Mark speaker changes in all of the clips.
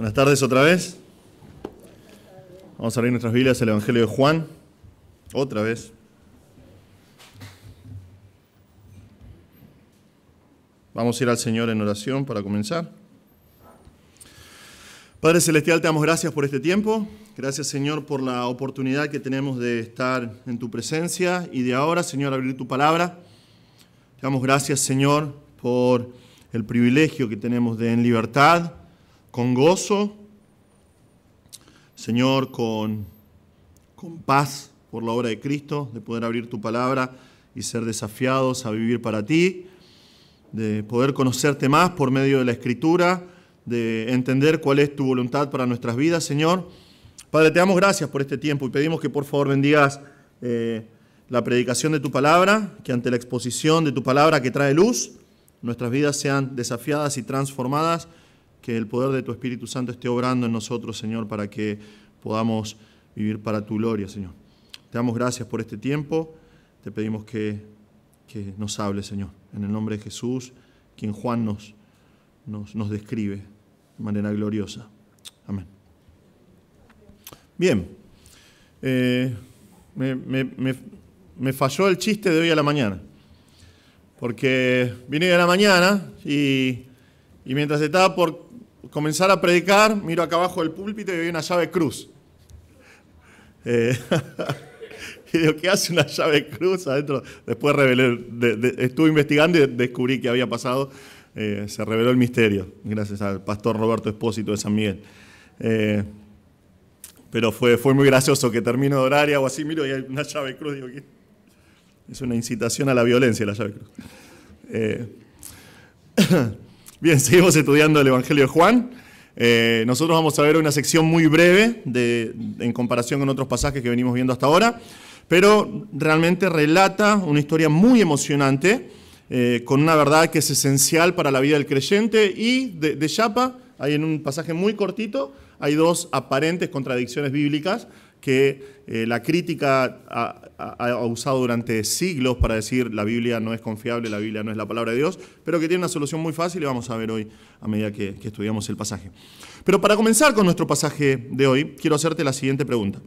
Speaker 1: Buenas tardes otra vez. Vamos a abrir nuestras Biblias, el Evangelio de Juan, otra vez. Vamos a ir al Señor en oración para comenzar. Padre Celestial, te damos gracias por este tiempo. Gracias, Señor, por la oportunidad que tenemos de estar en tu presencia y de ahora, Señor, abrir tu palabra. Te damos gracias, Señor, por el privilegio que tenemos de en libertad con gozo, Señor, con, paz por la obra de Cristo, de poder abrir tu palabra y ser desafiados a vivir para ti, de poder conocerte más por medio de la escritura, de entender cuál es tu voluntad para nuestras vidas, Señor. Padre, te damos gracias por este tiempo y pedimos que por favor bendigas eh, la predicación de tu palabra, que ante la exposición de tu palabra que trae luz, nuestras vidas sean desafiadas y transformadas que el poder de tu Espíritu Santo esté obrando en nosotros, Señor, para que podamos vivir para tu gloria, Señor. Te damos gracias por este tiempo, te pedimos que, nos hable, Señor, en el nombre de Jesús, quien Juan nos, nos, describe de manera gloriosa. Amén. Bien, eh, me, falló el chiste de hoy a la mañana, porque vine a la mañana y... Y mientras estaba por comenzar a predicar, miro acá abajo del púlpito y veo una llave cruz. Eh, y digo, ¿qué hace una llave cruz adentro? Después revelé, estuve investigando y descubrí que había pasado. Eh, se reveló el misterio, gracias al pastor Roberto Espósito de San Miguel. Eh, pero fue, fue muy gracioso que termino de orar y hago así, miro y hay una llave cruz. Digo, Es una incitación a la violencia la llave cruz. Bien, seguimos estudiando el Evangelio de Juan. Eh, nosotros vamos a ver una sección muy breve en comparación con otros pasajes que venimos viendo hasta ahora, pero realmente relata una historia muy emocionante, eh, con una verdad que es esencial para la vida del creyente y de, Yapa, hay en un pasaje muy cortito, hay dos aparentes contradicciones bíblicas que eh, la crítica ha, usado durante siglos para decir la Biblia no es confiable, la Biblia no es la palabra de Dios, pero que tiene una solución muy fácil y vamos a ver hoy a medida que, estudiamos el pasaje. Pero para comenzar con nuestro pasaje de hoy, quiero hacerte la siguiente pregunta.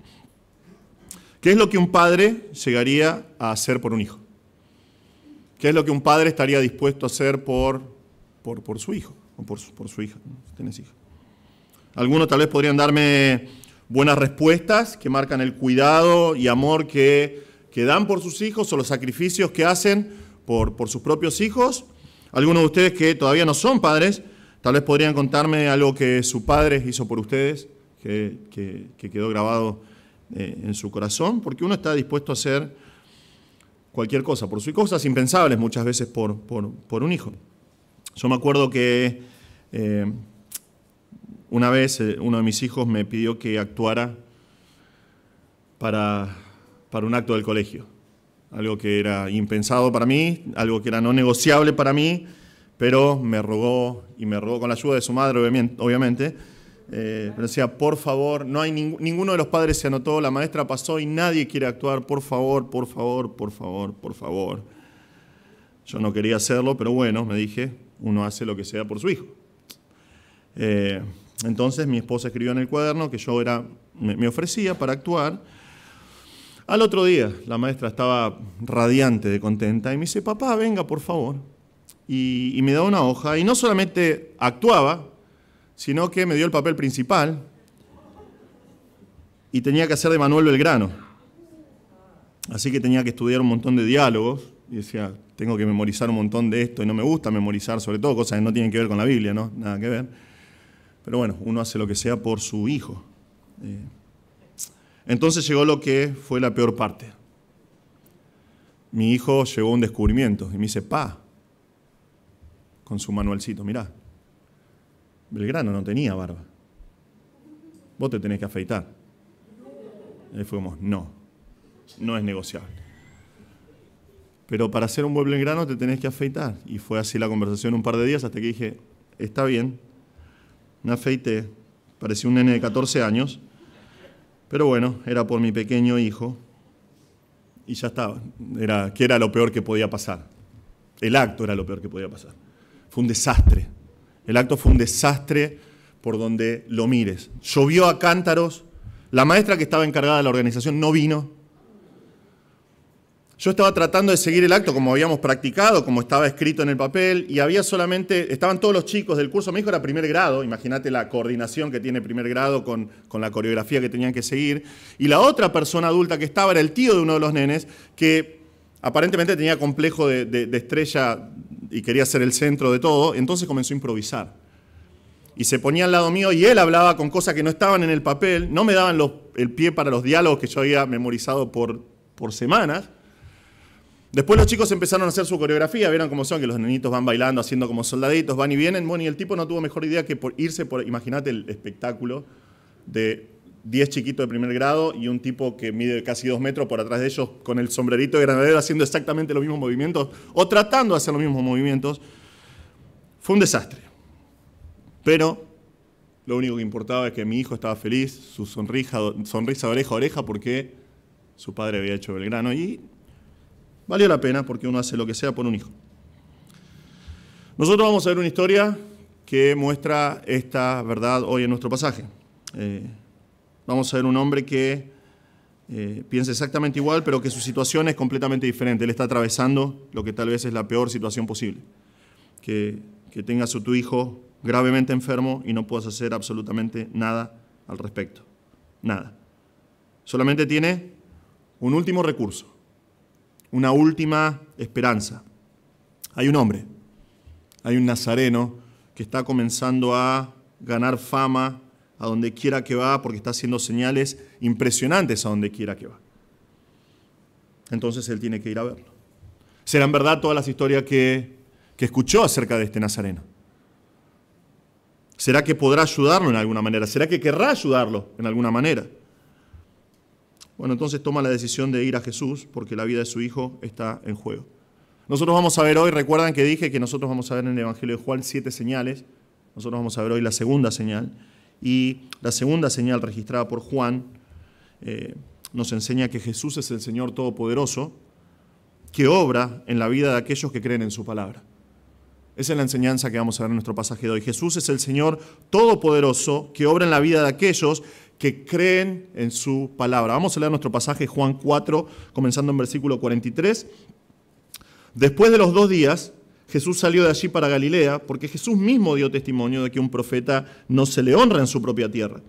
Speaker 1: ¿Qué es lo que un padre llegaría a hacer por un hijo? ¿Qué es lo que un padre estaría dispuesto a hacer por, por, su hijo o por, su hija? hija. Algunos tal vez podrían darme buenas respuestas que marcan el cuidado y amor que, que dan por sus hijos o los sacrificios que hacen por, por sus propios hijos. Algunos de ustedes que todavía no son padres, tal vez podrían contarme algo que su padre hizo por ustedes, que, quedó grabado eh, en su corazón, porque uno está dispuesto a hacer cualquier cosa, por sus cosas impensables muchas veces por, por, un hijo. Yo me acuerdo que eh, una vez eh, uno de mis hijos me pidió que actuara para, para un acto del colegio, algo que era impensado para mí, algo que era no negociable para mí, pero me rogó y me rogó con la ayuda de su madre, obviamente. Me eh, decía, por favor, no hay ninguno de los padres se anotó, la maestra pasó y nadie quiere actuar, por favor, por favor, por favor, por favor. Yo no quería hacerlo, pero bueno, me dije, uno hace lo que sea por su hijo. Eh, entonces mi esposa escribió en el cuaderno que yo era, me, ofrecía para actuar. Al otro día, la maestra estaba radiante de contenta y me dice, papá, venga, por favor. Y, me da una hoja y no solamente actuaba, sino que me dio el papel principal y tenía que hacer de Manuel Belgrano. Así que tenía que estudiar un montón de diálogos y decía, tengo que memorizar un montón de esto y no me gusta memorizar, sobre todo cosas que no tienen que ver con la Biblia, ¿no? Nada que ver. Pero bueno, uno hace lo que sea por su hijo. Eh, entonces llegó lo que fue la peor parte. Mi hijo llegó a un descubrimiento y me dice, pa, con su manualcito, mirá, Belgrano no tenía barba. Vos te tenés que afeitar. Y ahí fuimos, no, no es negociable. Pero para hacer un buen Belgrano te tenés que afeitar. Y fue así la conversación un par de días hasta que dije, está bien, me afeite, parecía un nene de 14 años, pero bueno, era por mi pequeño hijo y ya estaba. Era, que era lo peor que podía pasar. El acto era lo peor que podía pasar. Fue un desastre. El acto fue un desastre por donde lo mires. Llovió a cántaros. La maestra que estaba encargada de la organización no vino yo estaba tratando de seguir el acto como habíamos practicado, como estaba escrito en el papel, y había solamente, estaban todos los chicos del curso, mi hijo era primer grado, imagínate la coordinación que tiene primer grado con, con, la coreografía que tenían que seguir, y la otra persona adulta que estaba era el tío de uno de los nenes, que aparentemente tenía complejo de, estrella y quería ser el centro de todo, entonces comenzó a improvisar y se ponía al lado mío y él hablaba con cosas que no estaban en el papel, no me daban el pie para los diálogos que yo había memorizado por, por semanas, Después los chicos empezaron a hacer su coreografía, vieron cómo son, que los nenitos van bailando, haciendo como soldaditos, van y vienen. Bueno, y el tipo no tuvo mejor idea que por irse por, imagínate el espectáculo de 10 chiquitos de primer grado y un tipo que mide casi 2 metros por atrás de ellos con el sombrerito de granadero haciendo exactamente los mismos movimientos o tratando de hacer los mismos movimientos. Fue un desastre. Pero lo único que importaba es que mi hijo estaba feliz, su sonrisa, sonrisa oreja a oreja, porque su padre había hecho Belgrano y Valió la pena porque uno hace lo que sea por un hijo. Nosotros vamos a ver una historia que muestra esta verdad hoy en nuestro pasaje. Eh, vamos a ver un hombre que eh, piensa exactamente igual, pero que su situación es completamente diferente. Él está atravesando lo que tal vez es la peor situación posible. Que, que tengas a tu hijo gravemente enfermo y no puedas hacer absolutamente nada al respecto. Nada. Solamente tiene un último recurso una última esperanza. Hay un hombre, hay un nazareno que está comenzando a ganar fama a donde quiera que va porque está haciendo señales impresionantes a donde quiera que va. Entonces él tiene que ir a verlo. Serán verdad todas las historias que, que escuchó acerca de este nazareno. ¿Será que podrá ayudarlo en alguna manera? ¿Será que querrá ayudarlo en alguna manera? Bueno, entonces toma la decisión de ir a Jesús porque la vida de su hijo está en juego. Nosotros vamos a ver hoy, recuerdan que dije que nosotros vamos a ver en el Evangelio de Juan siete señales, nosotros vamos a ver hoy la segunda señal, y la segunda señal registrada por Juan eh, nos enseña que Jesús es el Señor Todopoderoso, que obra en la vida de aquellos que creen en su palabra. Esa es la enseñanza que vamos a ver en nuestro pasaje de hoy. Jesús es el Señor Todopoderoso que obra en la vida de aquellos que creen en su palabra. Vamos a leer nuestro pasaje Juan 4, comenzando en versículo 43. Después de los dos días, Jesús salió de allí para Galilea, porque Jesús mismo dio testimonio de que un profeta no se le honra en su propia tierra.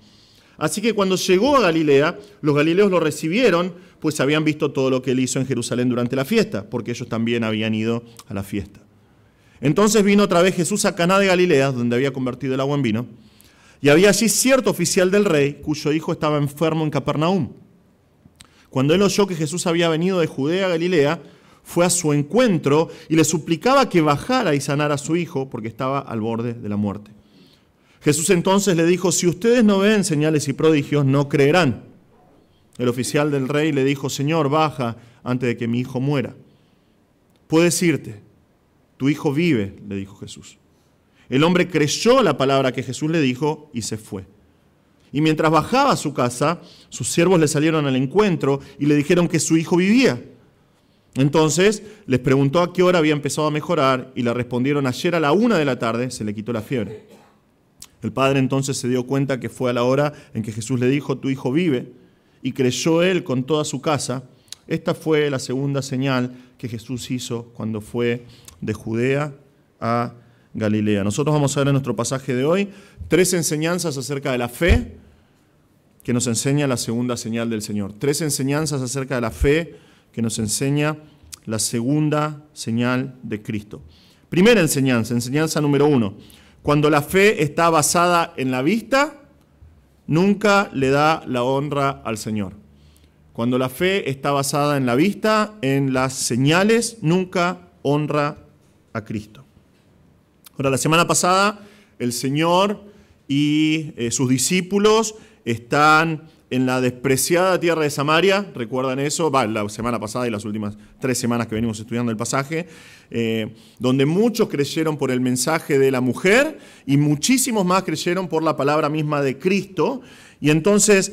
Speaker 1: Así que cuando llegó a Galilea, los galileos lo recibieron, pues habían visto todo lo que él hizo en Jerusalén durante la fiesta, porque ellos también habían ido a la fiesta. Entonces vino otra vez Jesús a Caná de Galilea, donde había convertido el agua en vino y había allí cierto oficial del rey cuyo hijo estaba enfermo en Capernaum. Cuando él oyó que Jesús había venido de Judea a Galilea, fue a su encuentro y le suplicaba que bajara y sanara a su hijo porque estaba al borde de la muerte. Jesús entonces le dijo, si ustedes no ven señales y prodigios, no creerán. El oficial del rey le dijo, Señor, baja antes de que mi hijo muera. Puedes irte, tu hijo vive, le dijo Jesús. El hombre creyó la palabra que Jesús le dijo y se fue. Y mientras bajaba a su casa, sus siervos le salieron al encuentro y le dijeron que su hijo vivía. Entonces les preguntó a qué hora había empezado a mejorar y le respondieron ayer a la una de la tarde se le quitó la fiebre. El padre entonces se dio cuenta que fue a la hora en que Jesús le dijo, tu hijo vive, y creyó él con toda su casa. Esta fue la segunda señal que Jesús hizo cuando fue de Judea a Galilea. Nosotros vamos a ver en nuestro pasaje de hoy tres enseñanzas acerca de la fe que nos enseña la segunda señal del Señor. Tres enseñanzas acerca de la fe que nos enseña la segunda señal de Cristo. Primera enseñanza, enseñanza número uno. Cuando la fe está basada en la vista, nunca le da la honra al Señor. Cuando la fe está basada en la vista, en las señales, nunca honra a Cristo. Ahora, la semana pasada, el Señor y eh, sus discípulos están en la despreciada tierra de Samaria, recuerdan eso, va, la semana pasada y las últimas tres semanas que venimos estudiando el pasaje, eh, donde muchos creyeron por el mensaje de la mujer y muchísimos más creyeron por la palabra misma de Cristo. Y entonces,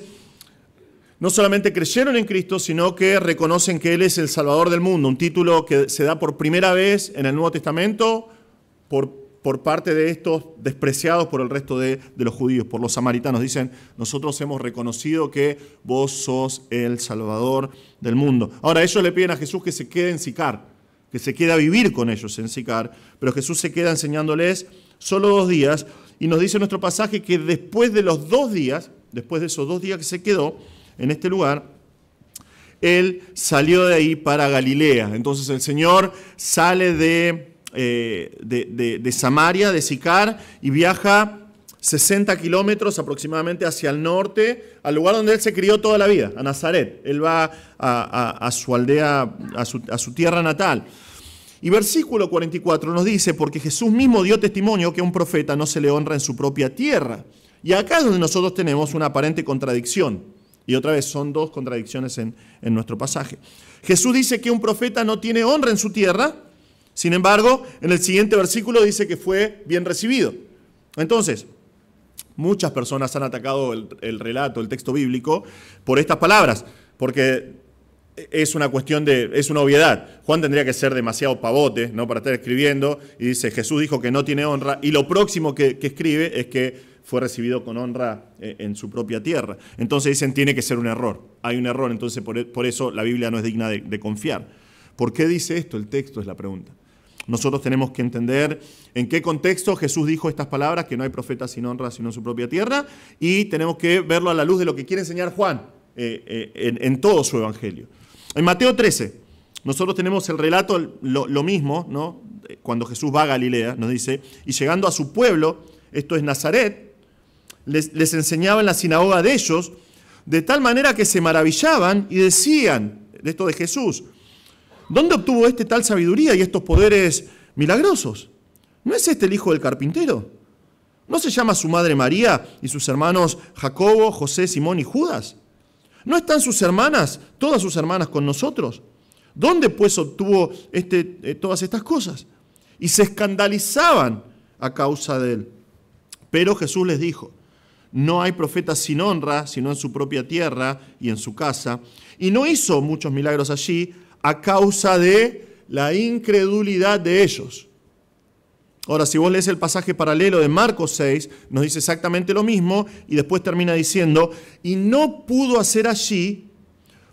Speaker 1: no solamente creyeron en Cristo, sino que reconocen que Él es el Salvador del mundo, un título que se da por primera vez en el Nuevo Testamento por por parte de estos despreciados por el resto de, los judíos, por los samaritanos. Dicen, nosotros hemos reconocido que vos sos el Salvador del mundo. Ahora ellos le piden a Jesús que se quede en Sicar, que se quede a vivir con ellos en Sicar, pero Jesús se queda enseñándoles solo dos días y nos dice nuestro pasaje que después de los dos días, después de esos dos días que se quedó en este lugar, él salió de ahí para Galilea. Entonces el Señor sale de eh, de, Samaria, de Sicar, y viaja 60 kilómetros aproximadamente hacia el norte, al lugar donde él se crió toda la vida, a Nazaret. Él va a, su aldea, a su, tierra natal. Y versículo 44 nos dice, porque Jesús mismo dio testimonio que un profeta no se le honra en su propia tierra. Y acá es donde nosotros tenemos una aparente contradicción. Y otra vez son dos contradicciones en, en nuestro pasaje. Jesús dice que un profeta no tiene honra en su tierra, sin embargo, en el siguiente versículo dice que fue bien recibido. Entonces, muchas personas han atacado el, relato, el texto bíblico, por estas palabras, porque es una cuestión de, es una obviedad. Juan tendría que ser demasiado pavote, ¿no? Para estar escribiendo, y dice, Jesús dijo que no tiene honra, y lo próximo que, escribe es que fue recibido con honra eh, en su propia tierra. Entonces dicen, tiene que ser un error, hay un error, entonces por, eso la Biblia no es digna de confiar. ¿Por qué dice esto el texto? Es la pregunta. Nosotros tenemos que entender en qué contexto Jesús dijo estas palabras, que no hay profeta sin honra, sino en su propia tierra, y tenemos que verlo a la luz de lo que quiere enseñar Juan eh, eh, en, todo su evangelio. En Mateo 13, nosotros tenemos el relato, lo, mismo, ¿no? cuando Jesús va a Galilea, nos dice, y llegando a su pueblo, esto es Nazaret, les, les enseñaba en la sinagoga de ellos, de tal manera que se maravillaban y decían, de esto de Jesús, ¿Dónde obtuvo este tal sabiduría y estos poderes milagrosos? ¿No es este el hijo del carpintero? ¿No se llama su madre María y sus hermanos Jacobo, José, Simón y Judas? ¿No están sus hermanas, todas sus hermanas con nosotros? ¿Dónde pues obtuvo este, eh, todas estas cosas? Y se escandalizaban a causa de él. Pero Jesús les dijo, no hay profeta sin honra, sino en su propia tierra y en su casa. Y no hizo muchos milagros allí a causa de la incredulidad de ellos. Ahora, si vos lees el pasaje paralelo de Marcos 6, nos dice exactamente lo mismo y después termina diciendo, y no pudo hacer allí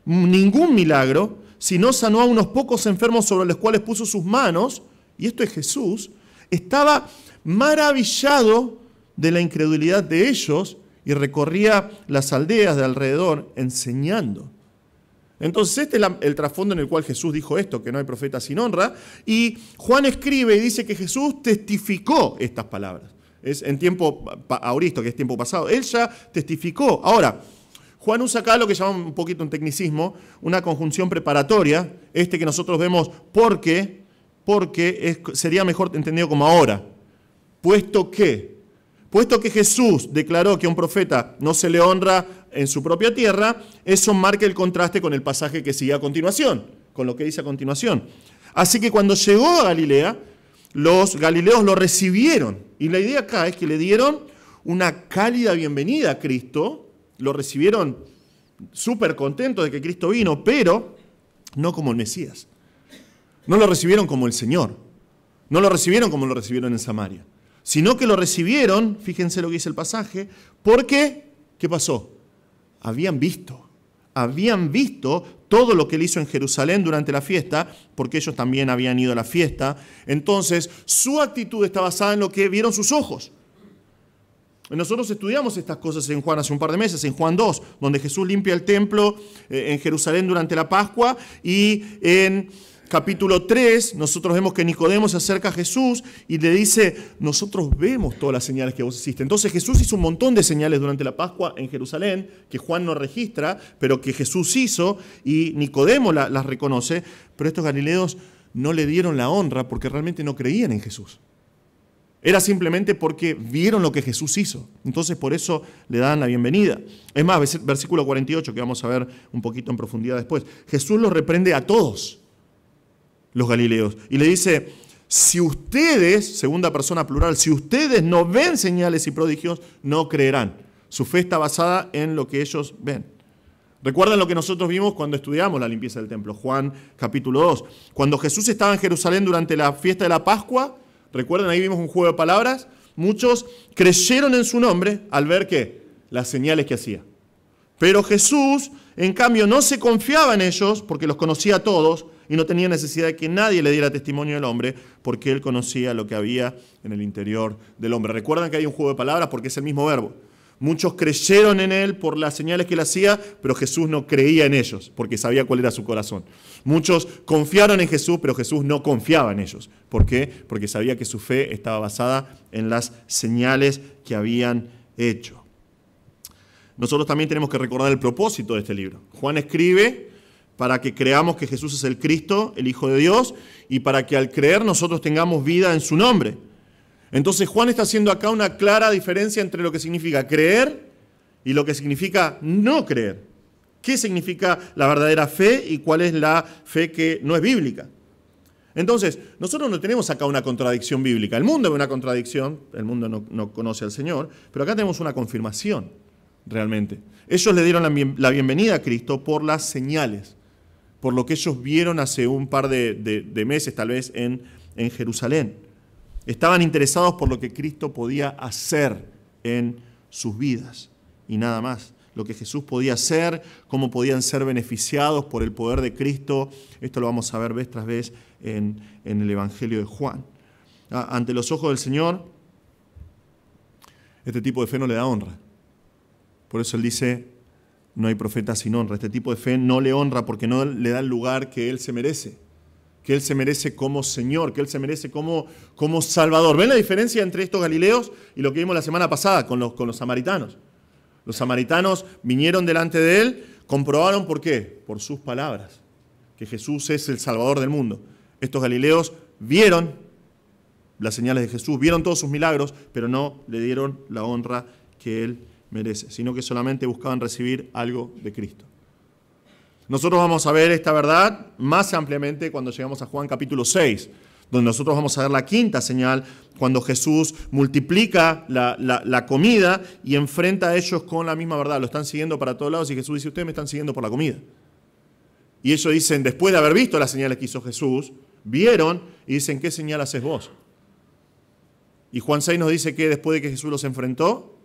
Speaker 1: ningún milagro, sino sanó a unos pocos enfermos sobre los cuales puso sus manos, y esto es Jesús, estaba maravillado de la incredulidad de ellos y recorría las aldeas de alrededor enseñando. Entonces este es el trasfondo en el cual Jesús dijo esto, que no hay profeta sin honra. Y Juan escribe y dice que Jesús testificó estas palabras. Es en tiempo auristo, que es tiempo pasado. Él ya testificó. Ahora, Juan usa acá lo que llamamos un poquito un tecnicismo, una conjunción preparatoria, este que nosotros vemos porque, porque sería mejor entendido como ahora. Puesto que, puesto que Jesús declaró que a un profeta no se le honra en su propia tierra, eso marca el contraste con el pasaje que sigue a continuación, con lo que dice a continuación. Así que cuando llegó a Galilea, los galileos lo recibieron. Y la idea acá es que le dieron una cálida bienvenida a Cristo, lo recibieron súper contentos de que Cristo vino, pero no como el Mesías. No lo recibieron como el Señor, no lo recibieron como lo recibieron en Samaria, sino que lo recibieron, fíjense lo que dice el pasaje, porque, ¿qué pasó? habían visto, habían visto todo lo que él hizo en Jerusalén durante la fiesta, porque ellos también habían ido a la fiesta. Entonces, su actitud está basada en lo que vieron sus ojos. Nosotros estudiamos estas cosas en Juan hace un par de meses, en Juan 2, donde Jesús limpia el templo eh, en Jerusalén durante la Pascua y en capítulo 3, nosotros vemos que Nicodemo se acerca a Jesús y le dice, nosotros vemos todas las señales que vos hiciste. Entonces Jesús hizo un montón de señales durante la Pascua en Jerusalén, que Juan no registra, pero que Jesús hizo y Nicodemo las reconoce, pero estos galileos no le dieron la honra porque realmente no creían en Jesús. Era simplemente porque vieron lo que Jesús hizo. Entonces por eso le dan la bienvenida. Es más, versículo 48, que vamos a ver un poquito en profundidad después. Jesús los reprende a todos los galileos. Y le dice, si ustedes, segunda persona plural, si ustedes no ven señales y prodigios, no creerán. Su fe está basada en lo que ellos ven. Recuerden lo que nosotros vimos cuando estudiamos la limpieza del templo, Juan capítulo 2. Cuando Jesús estaba en Jerusalén durante la fiesta de la Pascua, recuerden, ahí vimos un juego de palabras, muchos creyeron en su nombre al ver que las señales que hacía. Pero Jesús, en cambio, no se confiaba en ellos porque los conocía a todos y no tenía necesidad de que nadie le diera testimonio del hombre porque él conocía lo que había en el interior del hombre. Recuerdan que hay un juego de palabras porque es el mismo verbo. Muchos creyeron en él por las señales que él hacía, pero Jesús no creía en ellos porque sabía cuál era su corazón. Muchos confiaron en Jesús, pero Jesús no confiaba en ellos. ¿Por qué? Porque sabía que su fe estaba basada en las señales que habían hecho. Nosotros también tenemos que recordar el propósito de este libro. Juan escribe para que creamos que Jesús es el Cristo, el Hijo de Dios, y para que al creer nosotros tengamos vida en su nombre. Entonces Juan está haciendo acá una clara diferencia entre lo que significa creer y lo que significa no creer. ¿Qué significa la verdadera fe y cuál es la fe que no es bíblica? Entonces, nosotros no tenemos acá una contradicción bíblica. El mundo ve una contradicción, el mundo no, conoce al Señor, pero acá tenemos una confirmación, realmente. Ellos le dieron la bienvenida a Cristo por las señales por lo que ellos vieron hace un par de, meses tal vez en, Jerusalén. Estaban interesados por lo que Cristo podía hacer en sus vidas y nada más lo que Jesús podía hacer, cómo podían ser beneficiados por el poder de Cristo. Esto lo vamos a ver vez tras vez en, el Evangelio de Juan. Ah, ante los ojos del Señor, este tipo de fe no le da honra. Por eso él dice, no hay profeta sin honra. Este tipo de fe no le honra porque no le da el lugar que él se merece, que él se merece como Señor, que él se merece como, como Salvador. ¿Ven la diferencia entre estos galileos y lo que vimos la semana pasada con los, con los samaritanos? Los samaritanos vinieron delante de él, comprobaron por qué, por sus palabras, que Jesús es el Salvador del mundo. Estos galileos vieron las señales de Jesús, vieron todos sus milagros, pero no le dieron la honra que él merece, sino que solamente buscaban recibir algo de Cristo. Nosotros vamos a ver esta verdad más ampliamente cuando llegamos a Juan capítulo 6, donde nosotros vamos a ver la quinta señal, cuando Jesús multiplica la, comida y enfrenta a ellos con la misma verdad. Lo están siguiendo para todos lados y Jesús dice, ustedes me están siguiendo por la comida. Y ellos dicen, después de haber visto las señales que hizo Jesús, vieron y dicen, ¿qué señal haces vos? Y Juan 6 nos dice que después de que Jesús los enfrentó,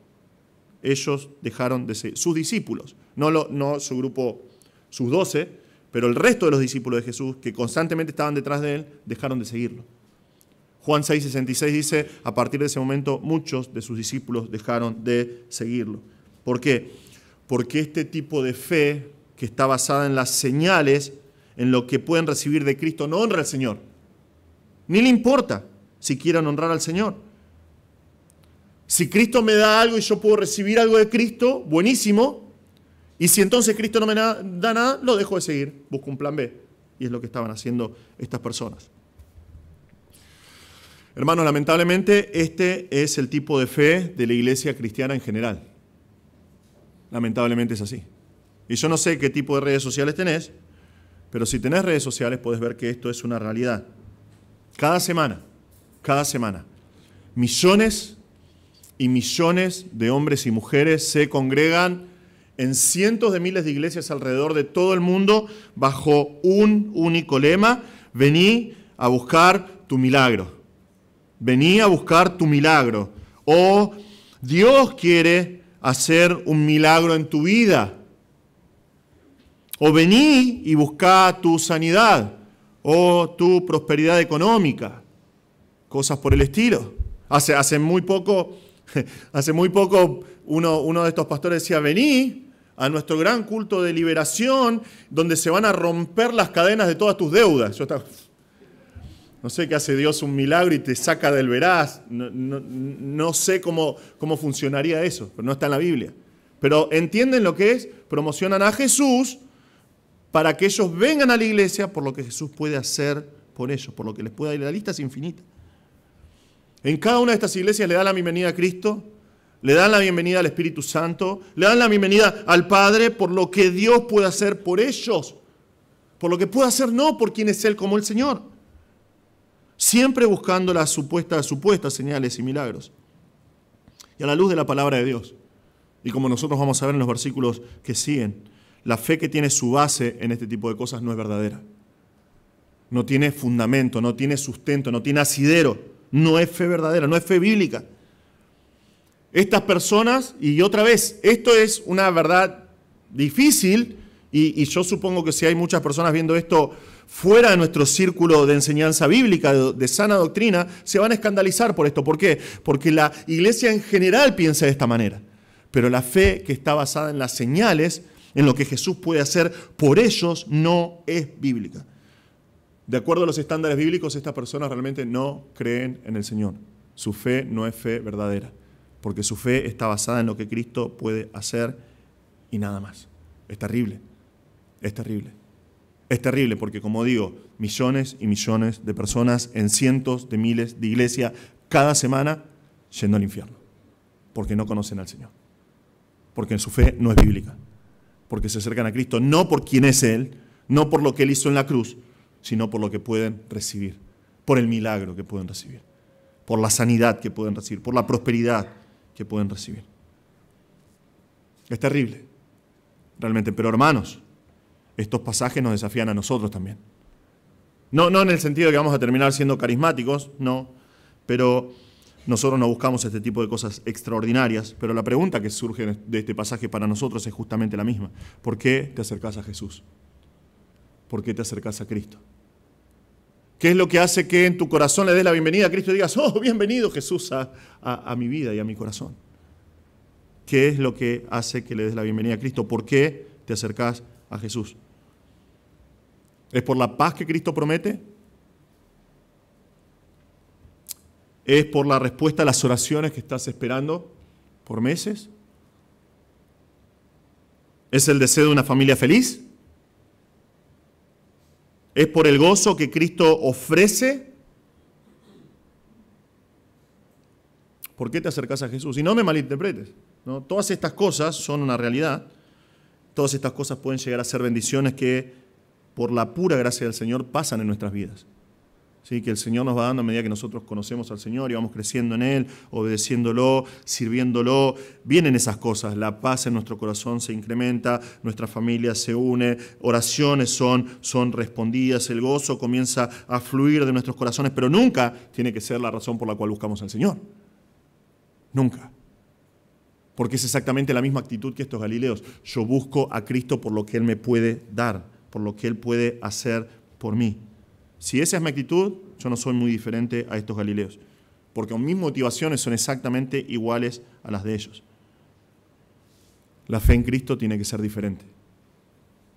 Speaker 1: ellos dejaron de seguir. Sus discípulos, no, su grupo, sus doce, pero el resto de los discípulos de Jesús que constantemente estaban detrás de él, dejaron de seguirlo. Juan 6:66 dice, a partir de ese momento muchos de sus discípulos dejaron de seguirlo. ¿Por qué? Porque este tipo de fe que está basada en las señales, en lo que pueden recibir de Cristo, no honra al Señor. Ni le importa si quieran honrar al Señor. Si Cristo me da algo y yo puedo recibir algo de Cristo, buenísimo. Y si entonces Cristo no me da nada, lo dejo de seguir, busco un plan B. Y es lo que estaban haciendo estas personas. Hermanos, lamentablemente este es el tipo de fe de la iglesia cristiana en general. Lamentablemente es así. Y yo no sé qué tipo de redes sociales tenés, pero si tenés redes sociales puedes ver que esto es una realidad. Cada semana, cada semana, millones y millones de hombres y mujeres se congregan en cientos de miles de iglesias alrededor de todo el mundo bajo un único lema, vení a buscar tu milagro. Vení a buscar tu milagro. O Dios quiere hacer un milagro en tu vida. O vení y busca tu sanidad o tu prosperidad económica. Cosas por el estilo. Hace, hace muy poco Hace muy poco uno, uno de estos pastores decía, vení a nuestro gran culto de liberación, donde se van a romper las cadenas de todas tus deudas. Yo no sé qué hace Dios un milagro y te saca del veraz. No, sé cómo, cómo funcionaría eso, pero no está en la Biblia. Pero entienden lo que es, promocionan a Jesús para que ellos vengan a la iglesia por lo que Jesús puede hacer por ellos, por lo que les puede dar. La lista es infinita. En cada una de estas iglesias le dan la bienvenida a Cristo, le dan la bienvenida al Espíritu Santo, le dan la bienvenida al Padre por lo que Dios puede hacer por ellos, por lo que puede hacer no por quien es Él como el Señor. Siempre buscando las supuestas, supuestas señales y milagros. Y a la luz de la palabra de Dios. Y como nosotros vamos a ver en los versículos que siguen, la fe que tiene su base en este tipo de cosas no es verdadera. No tiene fundamento, no tiene sustento, no tiene asidero. No es fe verdadera, no es fe bíblica. Estas personas, y otra vez, esto es una verdad difícil, y, yo supongo que si hay muchas personas viendo esto fuera de nuestro círculo de enseñanza bíblica, de, de, sana doctrina, se van a escandalizar por esto. ¿Por qué? Porque la iglesia en general piensa de esta manera. Pero la fe que está basada en las señales, en lo que Jesús puede hacer por ellos, no es bíblica. De acuerdo a los estándares bíblicos, estas personas realmente no creen en el Señor. Su fe no es fe verdadera, porque su fe está basada en lo que Cristo puede hacer y nada más. Es terrible, es terrible. Es terrible porque, como digo, millones y millones de personas en cientos de miles de iglesias cada semana yendo al infierno, porque no conocen al Señor, porque en su fe no es bíblica, porque se acercan a Cristo no por quién es Él, no por lo que Él hizo en la cruz, sino por lo que pueden recibir, por el milagro que pueden recibir, por la sanidad que pueden recibir, por la prosperidad que pueden recibir. Es terrible, realmente, pero hermanos, estos pasajes nos desafían a nosotros también. No, no en el sentido de que vamos a terminar siendo carismáticos, no, pero nosotros no buscamos este tipo de cosas extraordinarias, pero la pregunta que surge de este pasaje para nosotros es justamente la misma. ¿Por qué te acercas a Jesús? ¿Por qué te acercas a Cristo? ¿Qué es lo que hace que en tu corazón le des la bienvenida a Cristo y digas, oh, bienvenido Jesús a, mi vida y a mi corazón. ¿Qué es lo que hace que le des la bienvenida a Cristo? ¿Por qué te acercas a Jesús? ¿Es por la paz que Cristo promete? ¿Es por la respuesta a las oraciones que estás esperando por meses? ¿Es el deseo de una familia feliz? es por el gozo que Cristo ofrece. ¿Por qué te acercas a Jesús? Y no me malinterpretes. ¿no? Todas estas cosas son una realidad. Todas estas cosas pueden llegar a ser bendiciones que por la pura gracia del Señor pasan en nuestras vidas. ¿sí? que el Señor nos va dando a medida que nosotros conocemos al Señor y vamos creciendo en Él, obedeciéndolo, sirviéndolo. Vienen esas cosas, la paz en nuestro corazón se incrementa, nuestra familia se une, oraciones son, son respondidas, el gozo comienza a fluir de nuestros corazones, pero nunca tiene que ser la razón por la cual buscamos al Señor. Nunca. Porque es exactamente la misma actitud que estos Galileos. Yo busco a Cristo por lo que Él me puede dar, por lo que Él puede hacer por mí. Si esa es mi actitud, yo no soy muy diferente a estos galileos, porque mis motivaciones son exactamente iguales a las de ellos. La fe en Cristo tiene que ser diferente.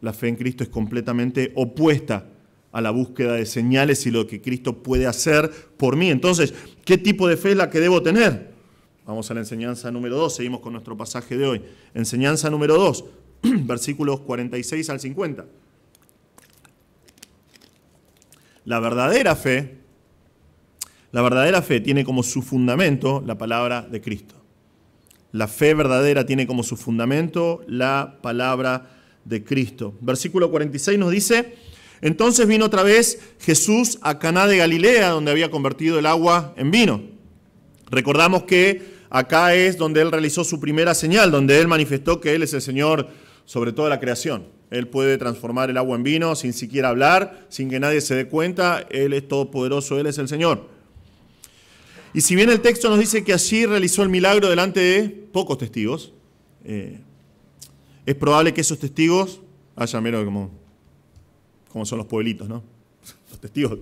Speaker 1: La fe en Cristo es completamente opuesta a la búsqueda de señales y lo que Cristo puede hacer por mí. Entonces, ¿qué tipo de fe es la que debo tener? Vamos a la enseñanza número 2, seguimos con nuestro pasaje de hoy. Enseñanza número 2, versículos 46 al 50. La verdadera fe, la verdadera fe tiene como su fundamento la palabra de Cristo. La fe verdadera tiene como su fundamento la palabra de Cristo. Versículo 46 nos dice, entonces vino otra vez Jesús a Caná de Galilea, donde había convertido el agua en vino. Recordamos que acá es donde él realizó su primera señal, donde él manifestó que él es el Señor sobre toda la creación. Él puede transformar el agua en vino sin siquiera hablar, sin que nadie se dé cuenta. Él es todopoderoso, Él es el Señor. Y si bien el texto nos dice que allí realizó el milagro delante de pocos testigos, eh, es probable que esos testigos haya ah, mero como, como son los pueblitos, ¿no? Los testigos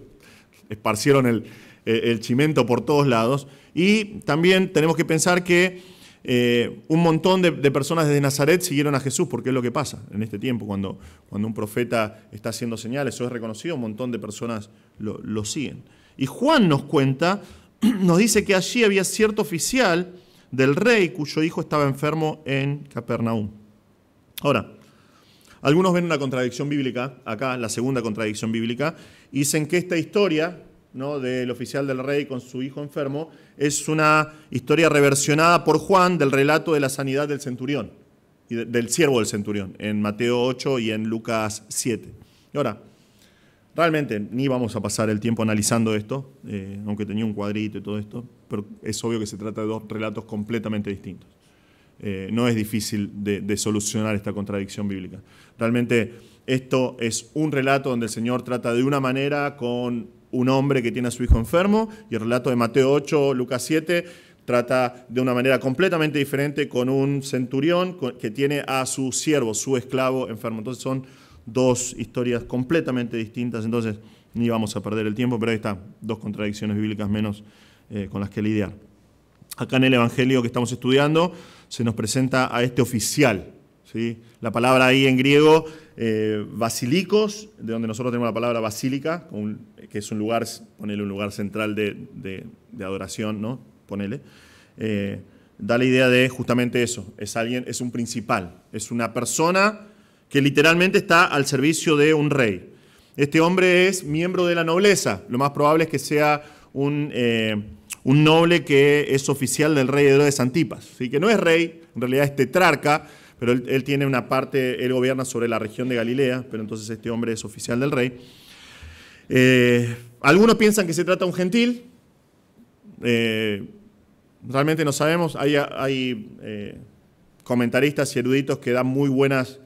Speaker 1: esparcieron el, eh, el chimento por todos lados. Y también tenemos que pensar que eh, un montón de, personas desde Nazaret siguieron a Jesús, porque es lo que pasa en este tiempo, cuando, cuando un profeta está haciendo señales eso es reconocido, un montón de personas lo, lo siguen. Y Juan nos cuenta, nos dice que allí había cierto oficial del rey cuyo hijo estaba enfermo en Capernaum. Ahora, algunos ven una contradicción bíblica, acá la segunda contradicción bíblica, y dicen que esta historia del oficial del rey con su hijo enfermo, es una historia reversionada por Juan del relato de la sanidad del centurión, y del siervo del centurión, en Mateo 8 y en Lucas 7. ahora, realmente ni vamos a pasar el tiempo analizando esto, eh, aunque tenía un cuadrito y todo esto, pero es obvio que se trata de dos relatos completamente distintos. Eh, no es difícil de solucionar esta contradicción bíblica. Realmente esto es un relato donde el Señor trata de una manera con un hombre que tiene a su hijo enfermo, y el relato de Mateo 8, Lucas 7, trata de una manera completamente diferente con un centurión que tiene a su siervo, su esclavo enfermo. Entonces son dos historias completamente distintas, entonces ni vamos a perder el tiempo, pero ahí está, dos contradicciones bíblicas menos eh, con las que lidiar. Acá en el Evangelio que estamos estudiando se nos presenta a este oficial, la palabra ahí en griego, basílicos, eh, basilicos, de donde nosotros tenemos la palabra basílica, que es un lugar, ponele un lugar central de, adoración, ¿no? Ponele. Eh, da la idea de justamente eso, es alguien, es un principal, es una persona que literalmente está al servicio de un rey. Este hombre es miembro de la nobleza, lo más probable es que sea un, eh, noble que es oficial del rey de Santipas, que no es rey, en realidad es tetrarca, pero él, tiene una parte, él gobierna sobre la región de Galilea, pero entonces este hombre es oficial del rey. Eh, algunos piensan que se trata de un gentil, eh, realmente no sabemos, hay, eh, comentaristas y eruditos que dan muy buenas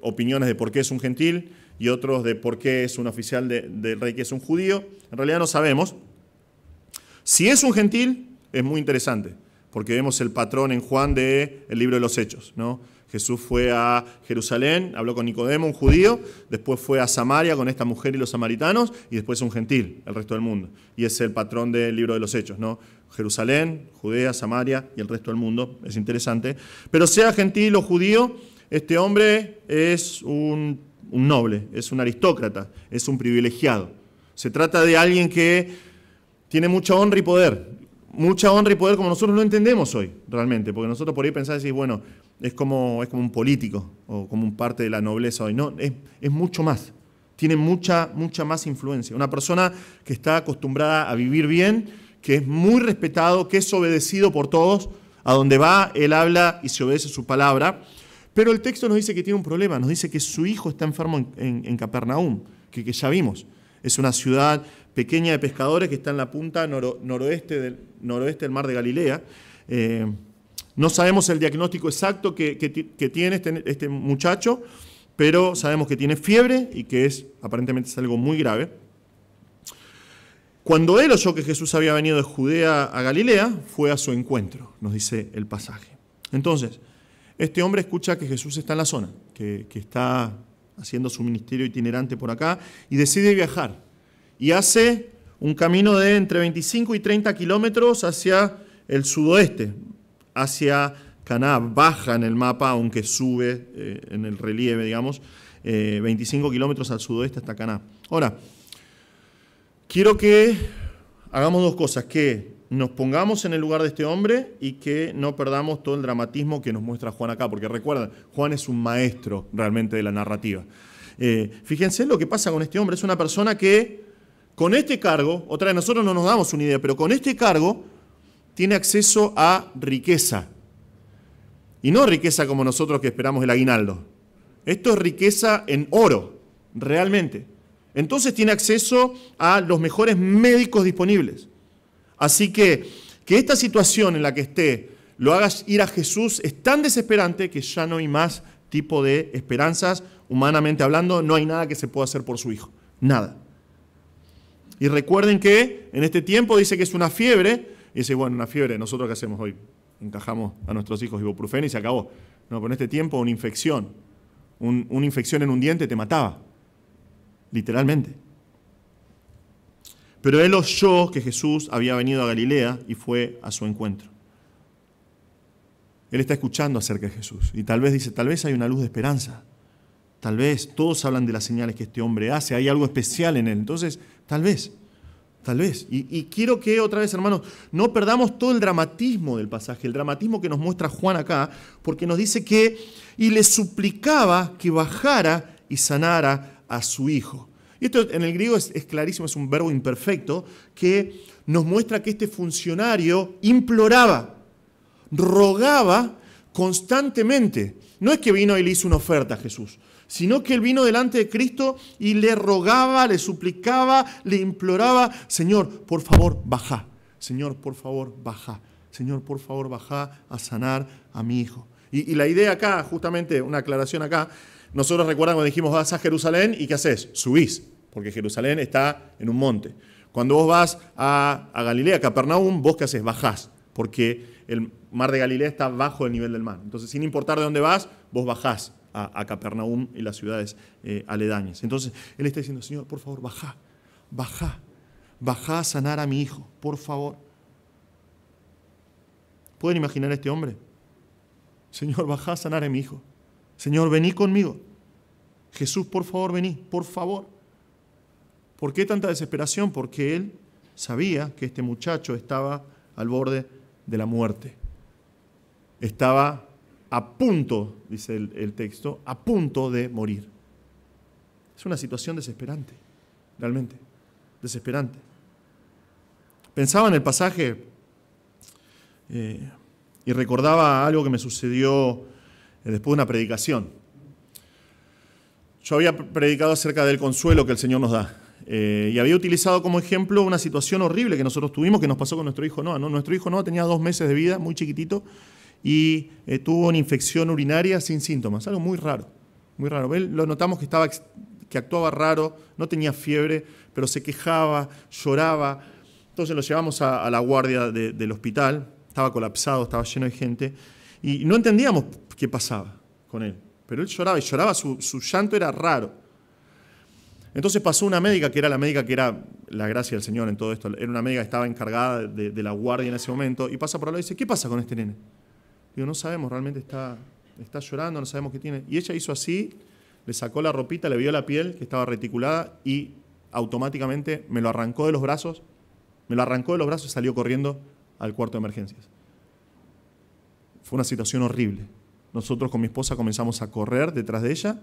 Speaker 1: opiniones de por qué es un gentil y otros de por qué es un oficial del rey que es un judío, en realidad no sabemos. Si es un gentil, es muy interesante, porque vemos el patrón en Juan del el libro de los Hechos. ¿no? Jesús fue a Jerusalén, habló con Nicodemo, un judío, después fue a Samaria con esta mujer y los samaritanos, y después un gentil, el resto del mundo. Y es el patrón del libro de los Hechos, ¿no? Jerusalén, Judea, Samaria y el resto del mundo, es interesante. Pero sea gentil o judío, este hombre es un, un noble, es un aristócrata, es un privilegiado. Se trata de alguien que tiene mucha honra y poder mucha honra y poder como nosotros no entendemos hoy, realmente, porque nosotros por ahí pensamos bueno, es como, es como un político o como un parte de la nobleza hoy. No, es, mucho más. Tiene mucha, mucha más influencia. Una persona que está acostumbrada a vivir bien, que es muy respetado, que es obedecido por todos, a donde va, él habla y se obedece su palabra. Pero el texto nos dice que tiene un problema, nos dice que su hijo está enfermo en, Capernaum, que ya vimos. Es una ciudad pequeña de pescadores que está en la punta noroeste, del, noroeste del mar de Galilea. Eh, no sabemos el diagnóstico exacto que, tiene este, este, muchacho, pero sabemos que tiene fiebre y que es aparentemente es algo muy grave. Cuando él oyó que Jesús había venido de Judea a Galilea, fue a su encuentro, nos dice el pasaje. Entonces, este hombre escucha que Jesús está en la zona, que está haciendo su ministerio itinerante por acá, y decide viajar y hace un camino de entre 25 y 30 kilómetros hacia el sudoeste, hacia Caná, baja en el mapa, aunque sube eh, en el relieve, digamos, 25 eh, kilómetros al sudoeste hasta Caná. Ahora, quiero que hagamos dos cosas, que nos pongamos en el lugar de este hombre y que no perdamos todo el dramatismo que nos muestra Juan acá, porque recuerda, Juan es un maestro realmente de la narrativa. Eh, fíjense lo que pasa con este hombre, es una persona que con este cargo, otra vez nosotros no nos damos una idea, pero con este cargo tiene acceso a riqueza. Y no riqueza como nosotros que esperamos el aguinaldo. Esto es riqueza en oro, realmente. Entonces tiene acceso a los mejores médicos disponibles. Así que que esta situación en la que esté lo hagas ir a Jesús es tan desesperante que ya no hay más tipo de esperanzas, humanamente hablando, no hay nada que se pueda hacer por su hijo. Nada. Y recuerden que en este tiempo dice que es una fiebre. Y dice, bueno, una fiebre, ¿nosotros qué hacemos hoy? Encajamos a nuestros hijos ibuprofeno y se acabó. No, pero en este tiempo una infección, una infección en un diente te mataba, literalmente. Pero él oyó que Jesús había venido a Galilea y fue a su encuentro. Él está escuchando acerca de Jesús y tal vez dice, tal vez hay una luz de esperanza. Tal vez todos hablan de las señales que este hombre hace, hay algo especial en él. Entonces, tal vez, tal vez. Y, quiero que otra vez, hermanos, no perdamos todo el dramatismo del pasaje, el dramatismo que nos muestra Juan acá, porque nos dice que, y le suplicaba que bajara y sanara a su hijo. Y esto en el griego es, es, clarísimo, es un verbo imperfecto que nos muestra que este funcionario imploraba, rogaba constantemente. No es que vino y le hizo una oferta a Jesús sino que él vino delante de Cristo y le rogaba, le suplicaba, le imploraba, Señor, por favor, baja. Señor, por favor, baja. Señor, por favor, baja a sanar a mi hijo. Y, la idea acá, justamente una aclaración acá, nosotros recuerdan cuando dijimos, vas a Jerusalén y ¿qué haces? Subís, porque Jerusalén está en un monte. Cuando vos vas a, a Galilea, Capernaum, vos qué haces? Bajás, porque el mar de Galilea está bajo el nivel del mar. Entonces, sin importar de dónde vas, vos bajás a, Capernaum y las ciudades eh, aledañas. Entonces, él está diciendo, Señor, por favor, baja, baja, baja a sanar a mi hijo, por favor. ¿Pueden imaginar a este hombre? Señor, baja a sanar a mi hijo. Señor, vení conmigo. Jesús, por favor, vení, por favor. ¿Por qué tanta desesperación? Porque él sabía que este muchacho estaba al borde de la muerte. Estaba a punto, dice el, texto, a punto de morir. Es una situación desesperante, realmente, desesperante. Pensaba en el pasaje eh, y recordaba algo que me sucedió eh, después de una predicación. Yo había predicado acerca del consuelo que el Señor nos da. Eh, y había utilizado como ejemplo una situación horrible que nosotros tuvimos, que nos pasó con nuestro hijo Noah. ¿no? Nuestro hijo Noah tenía dos meses de vida, muy chiquitito, y eh, tuvo una infección urinaria sin síntomas, algo muy raro, muy raro. Él, lo notamos que, estaba, que actuaba raro, no tenía fiebre, pero se quejaba, lloraba. Entonces lo llevamos a, la guardia del hospital, estaba colapsado, estaba lleno de gente, y no entendíamos qué pasaba con él, pero él lloraba y lloraba, su, llanto era raro. Entonces pasó una médica, que era la médica que era la gracia del Señor en todo esto, era una médica que estaba encargada de, la guardia en ese momento, y pasa por allá y dice, ¿qué pasa con este nene? Digo, no sabemos, realmente está, está llorando, no sabemos qué tiene. Y ella hizo así, le sacó la ropita, le vio la piel que estaba reticulada y automáticamente me lo arrancó de los brazos, me lo arrancó de los brazos y salió corriendo al cuarto de emergencias. Fue una situación horrible. Nosotros con mi esposa comenzamos a correr detrás de ella,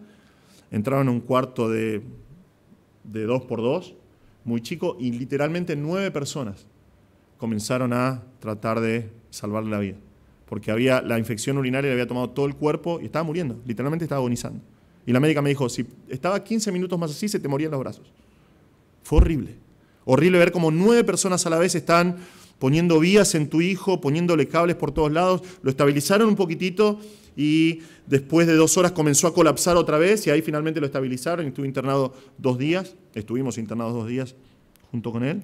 Speaker 1: entraron en un cuarto de, de dos por dos, muy chico, y literalmente nueve personas comenzaron a tratar de salvarle la vida porque había la infección urinaria le había tomado todo el cuerpo y estaba muriendo, literalmente estaba agonizando. Y la médica me dijo, si estaba 15 minutos más así, se te morían los brazos. Fue horrible. Horrible ver como nueve personas a la vez están poniendo vías en tu hijo, poniéndole cables por todos lados. Lo estabilizaron un poquitito y después de dos horas comenzó a colapsar otra vez y ahí finalmente lo estabilizaron y estuve internado dos días. Estuvimos internados dos días junto con él.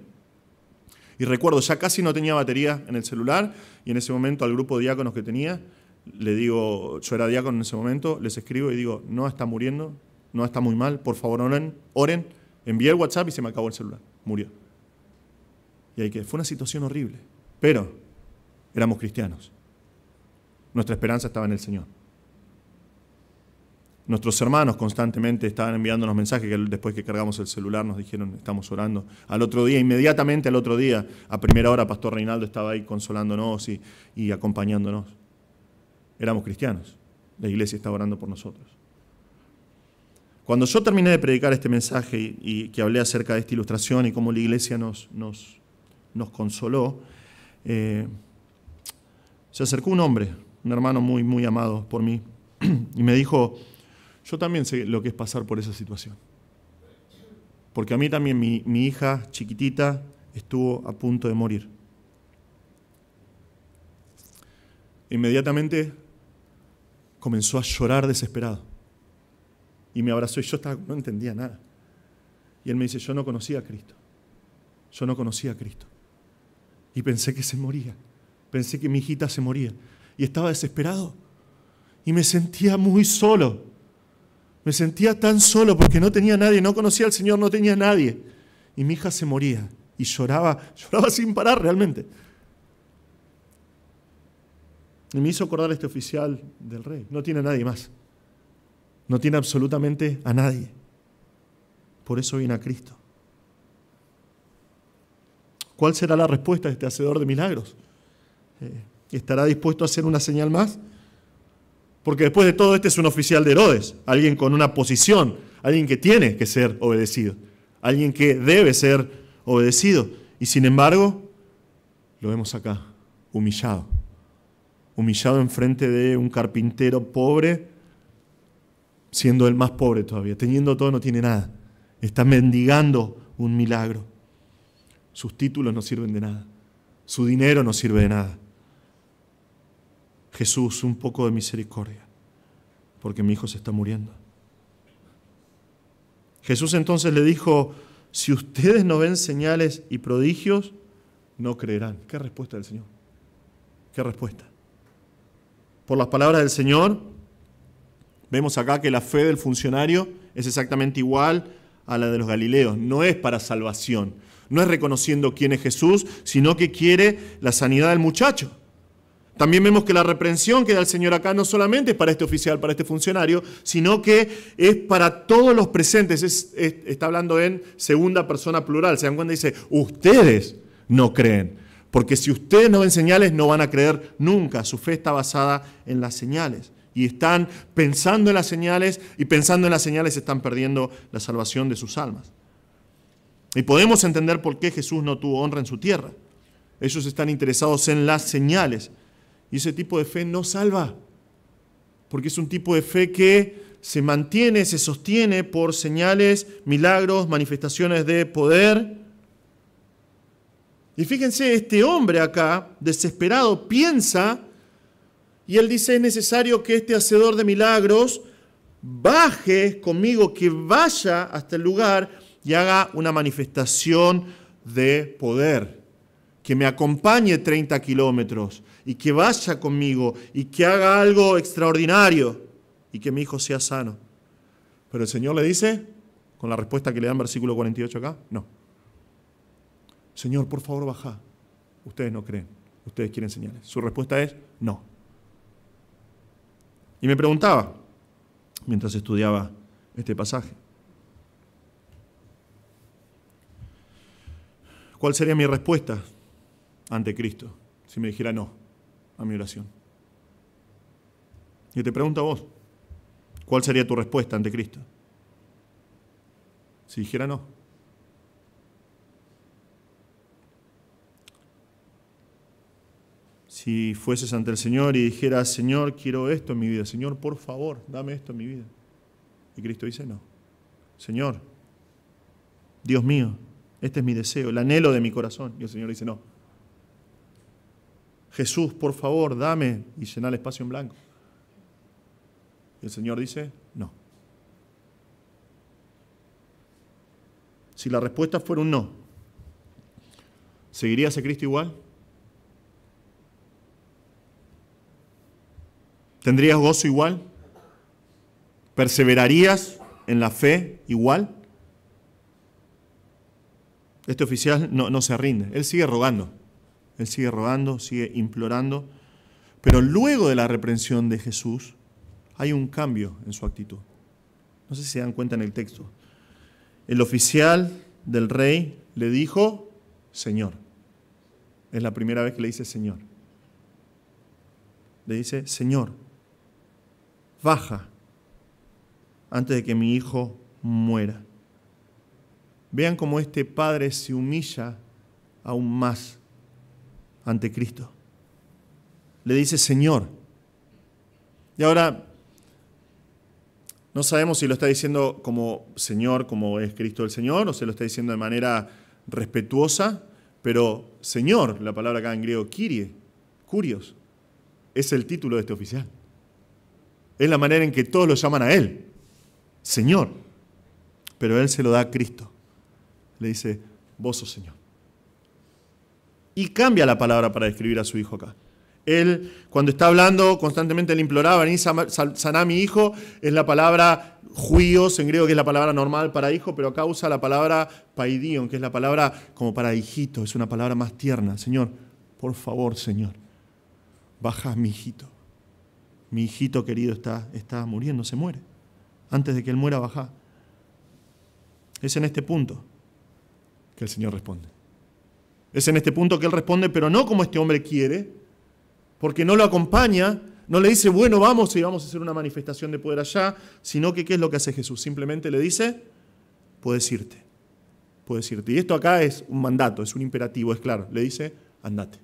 Speaker 1: Y recuerdo, ya casi no tenía batería en el celular y en ese momento al grupo de diáconos que tenía, le digo, yo era diácono en ese momento, les escribo y digo, no está muriendo, no está muy mal, por favor oren, oren, envié el WhatsApp y se me acabó el celular, murió. Y ahí que fue una situación horrible, pero éramos cristianos. Nuestra esperanza estaba en el Señor. Nuestros hermanos constantemente estaban enviándonos mensajes que después que cargamos el celular nos dijeron, estamos orando. Al otro día, inmediatamente al otro día, a primera hora, Pastor Reinaldo estaba ahí consolándonos y, acompañándonos. Éramos cristianos. La iglesia estaba orando por nosotros. Cuando yo terminé de predicar este mensaje y, que hablé acerca de esta ilustración y cómo la iglesia nos, nos, nos consoló, eh, se acercó un hombre, un hermano muy, muy amado por mí, y me dijo, yo también sé lo que es pasar por esa situación. Porque a mí también mi, hija chiquitita estuvo a punto de morir. Inmediatamente comenzó a llorar desesperado. Y me abrazó y yo estaba, no entendía nada. Y él me dice, yo no conocía a Cristo. Yo no conocía a Cristo. Y pensé que se moría. Pensé que mi hijita se moría. Y estaba desesperado. Y me sentía muy solo. Me sentía tan solo porque no tenía nadie, no conocía al Señor, no tenía nadie. Y mi hija se moría y lloraba, lloraba sin parar realmente. Y me hizo acordar este oficial del rey. No tiene a nadie más. No tiene absolutamente a nadie. Por eso viene a Cristo. ¿Cuál será la respuesta de este hacedor de milagros? Eh, ¿Estará dispuesto a hacer una señal más? Porque después de todo, este es un oficial de Herodes, alguien con una posición, alguien que tiene que ser obedecido, alguien que debe ser obedecido. Y sin embargo, lo vemos acá, humillado. Humillado enfrente de un carpintero pobre, siendo el más pobre todavía. Teniendo todo, no tiene nada. Está mendigando un milagro. Sus títulos no sirven de nada. Su dinero no sirve de nada. Jesús, un poco de misericordia, porque mi hijo se está muriendo. Jesús entonces le dijo, si ustedes no ven señales y prodigios, no creerán. ¿Qué respuesta del Señor? ¿Qué respuesta? Por las palabras del Señor, vemos acá que la fe del funcionario es exactamente igual a la de los galileos. No es para salvación, no es reconociendo quién es Jesús, sino que quiere la sanidad del muchacho. También vemos que la reprensión que da el Señor acá no solamente es para este oficial, para este funcionario, sino que es para todos los presentes. está hablando en segunda persona plural. Se dan cuenta, dice, ustedes no creen. Porque si ustedes no ven señales, no van a creer nunca. Su fe está basada en las señales. Y están pensando en las señales y pensando en las señales están perdiendo la salvación de sus almas. Y podemos entender por qué Jesús no tuvo honra en su tierra. Ellos están interesados en las señales y ese tipo de fe no salva, porque es un tipo de fe que se mantiene, se sostiene por señales, milagros, manifestaciones de poder. Y fíjense, este hombre acá, desesperado, piensa, y él dice, es necesario que este hacedor de milagros baje conmigo, que vaya hasta el lugar y haga una manifestación de poder, que me acompañe 30 kilómetros, y que vaya conmigo y que haga algo extraordinario y que mi hijo sea sano. Pero el Señor le dice, con la respuesta que le dan versículo 48 acá, no. Señor, por favor, baja. Ustedes no creen, ustedes quieren señales. Su respuesta es no. Y me preguntaba, mientras estudiaba este pasaje, ¿cuál sería mi respuesta ante Cristo si me dijera no? a mi oración. Y te pregunto a vos, ¿cuál sería tu respuesta ante Cristo? Si dijera no. Si fueses ante el Señor y dijeras, Señor, quiero esto en mi vida, Señor, por favor, dame esto en mi vida. Y Cristo dice, no. Señor, Dios mío, este es mi deseo, el anhelo de mi corazón. Y el Señor dice, no, Jesús, por favor, dame y llena el espacio en blanco. el Señor dice, no. Si la respuesta fuera un no, ¿seguirías a Cristo igual? ¿Tendrías gozo igual? ¿Perseverarías en la fe igual? Este oficial no, no se rinde, él sigue rogando él sigue rogando, sigue implorando, pero luego de la reprensión de Jesús hay un cambio en su actitud. No sé si se dan cuenta en el texto. El oficial del rey le dijo, Señor. Es la primera vez que le dice Señor. Le dice, Señor, baja antes de que mi hijo muera. Vean cómo este padre se humilla aún más ante Cristo. Le dice Señor. Y ahora, no sabemos si lo está diciendo como Señor, como es Cristo el Señor, o se lo está diciendo de manera respetuosa, pero Señor, la palabra acá en griego, kirie, Curios, es el título de este oficial. Es la manera en que todos lo llaman a Él, Señor. Pero Él se lo da a Cristo. Le dice, vos sos Señor y cambia la palabra para describir a su hijo acá. Él, cuando está hablando, constantemente le imploraba, saná mi hijo, es la palabra juíos, en griego que es la palabra normal para hijo, pero acá usa la palabra paidion, que es la palabra como para hijito, es una palabra más tierna. Señor, por favor, Señor, baja mi hijito. Mi hijito querido está, está muriendo, se muere. Antes de que él muera, baja. Es en este punto que el Señor responde. Es en este punto que él responde, pero no como este hombre quiere, porque no lo acompaña, no le dice, bueno, vamos y vamos a hacer una manifestación de poder allá, sino que ¿qué es lo que hace Jesús? Simplemente le dice, puedes irte, puedes irte. Y esto acá es un mandato, es un imperativo, es claro. Le dice, andate,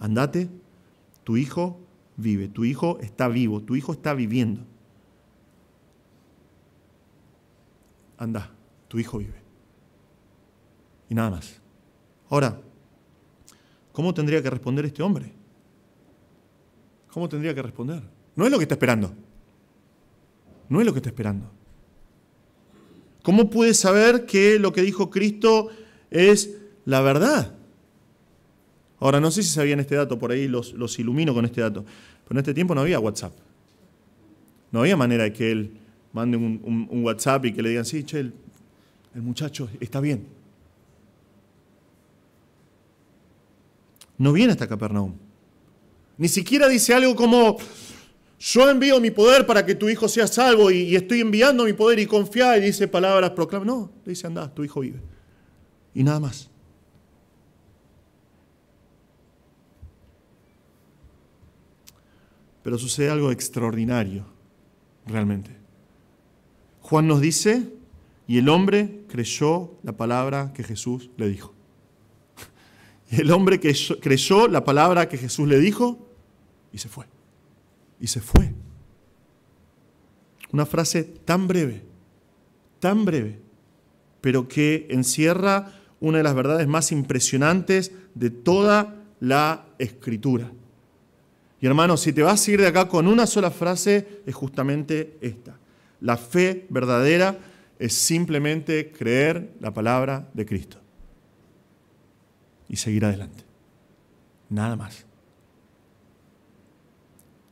Speaker 1: andate, tu hijo vive, tu hijo está vivo, tu hijo está viviendo. Anda, tu hijo vive. Y nada más. Ahora, ¿Cómo tendría que responder este hombre? ¿Cómo tendría que responder? No es lo que está esperando. No es lo que está esperando. ¿Cómo puede saber que lo que dijo Cristo es la verdad? Ahora, no sé si sabían este dato, por ahí los, ilumino con este dato, pero en este tiempo no había WhatsApp. No había manera de que él mande un, WhatsApp y que le digan, sí, che, el muchacho está bien. no viene hasta Capernaum. Ni siquiera dice algo como, yo envío mi poder para que tu hijo sea salvo y, estoy enviando mi poder y confía y dice palabras, proclama. No, dice, anda, tu hijo vive. Y nada más. Pero sucede algo extraordinario, realmente. Juan nos dice, y el hombre creyó la palabra que Jesús le dijo. El hombre que creyó la palabra que Jesús le dijo y se fue. Y se fue. Una frase tan breve, tan breve, pero que encierra una de las verdades más impresionantes de toda la escritura. Y hermano, si te vas a ir de acá con una sola frase, es justamente esta. La fe verdadera es simplemente creer la palabra de Cristo y seguir adelante. Nada más.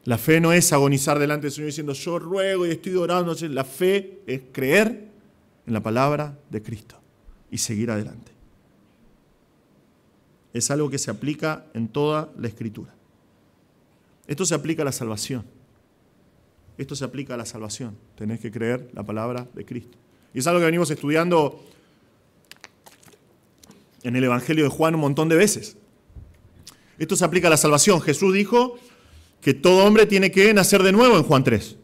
Speaker 1: La fe no es agonizar delante del Señor diciendo yo ruego y estoy orando. La fe es creer en la palabra de Cristo y seguir adelante. Es algo que se aplica en toda la escritura. Esto se aplica a la salvación. Esto se aplica a la salvación. Tenés que creer la palabra de Cristo. Y es algo que venimos estudiando en el Evangelio de Juan un montón de veces. Esto se aplica a la salvación. Jesús dijo que todo hombre tiene que nacer de nuevo en Juan 3.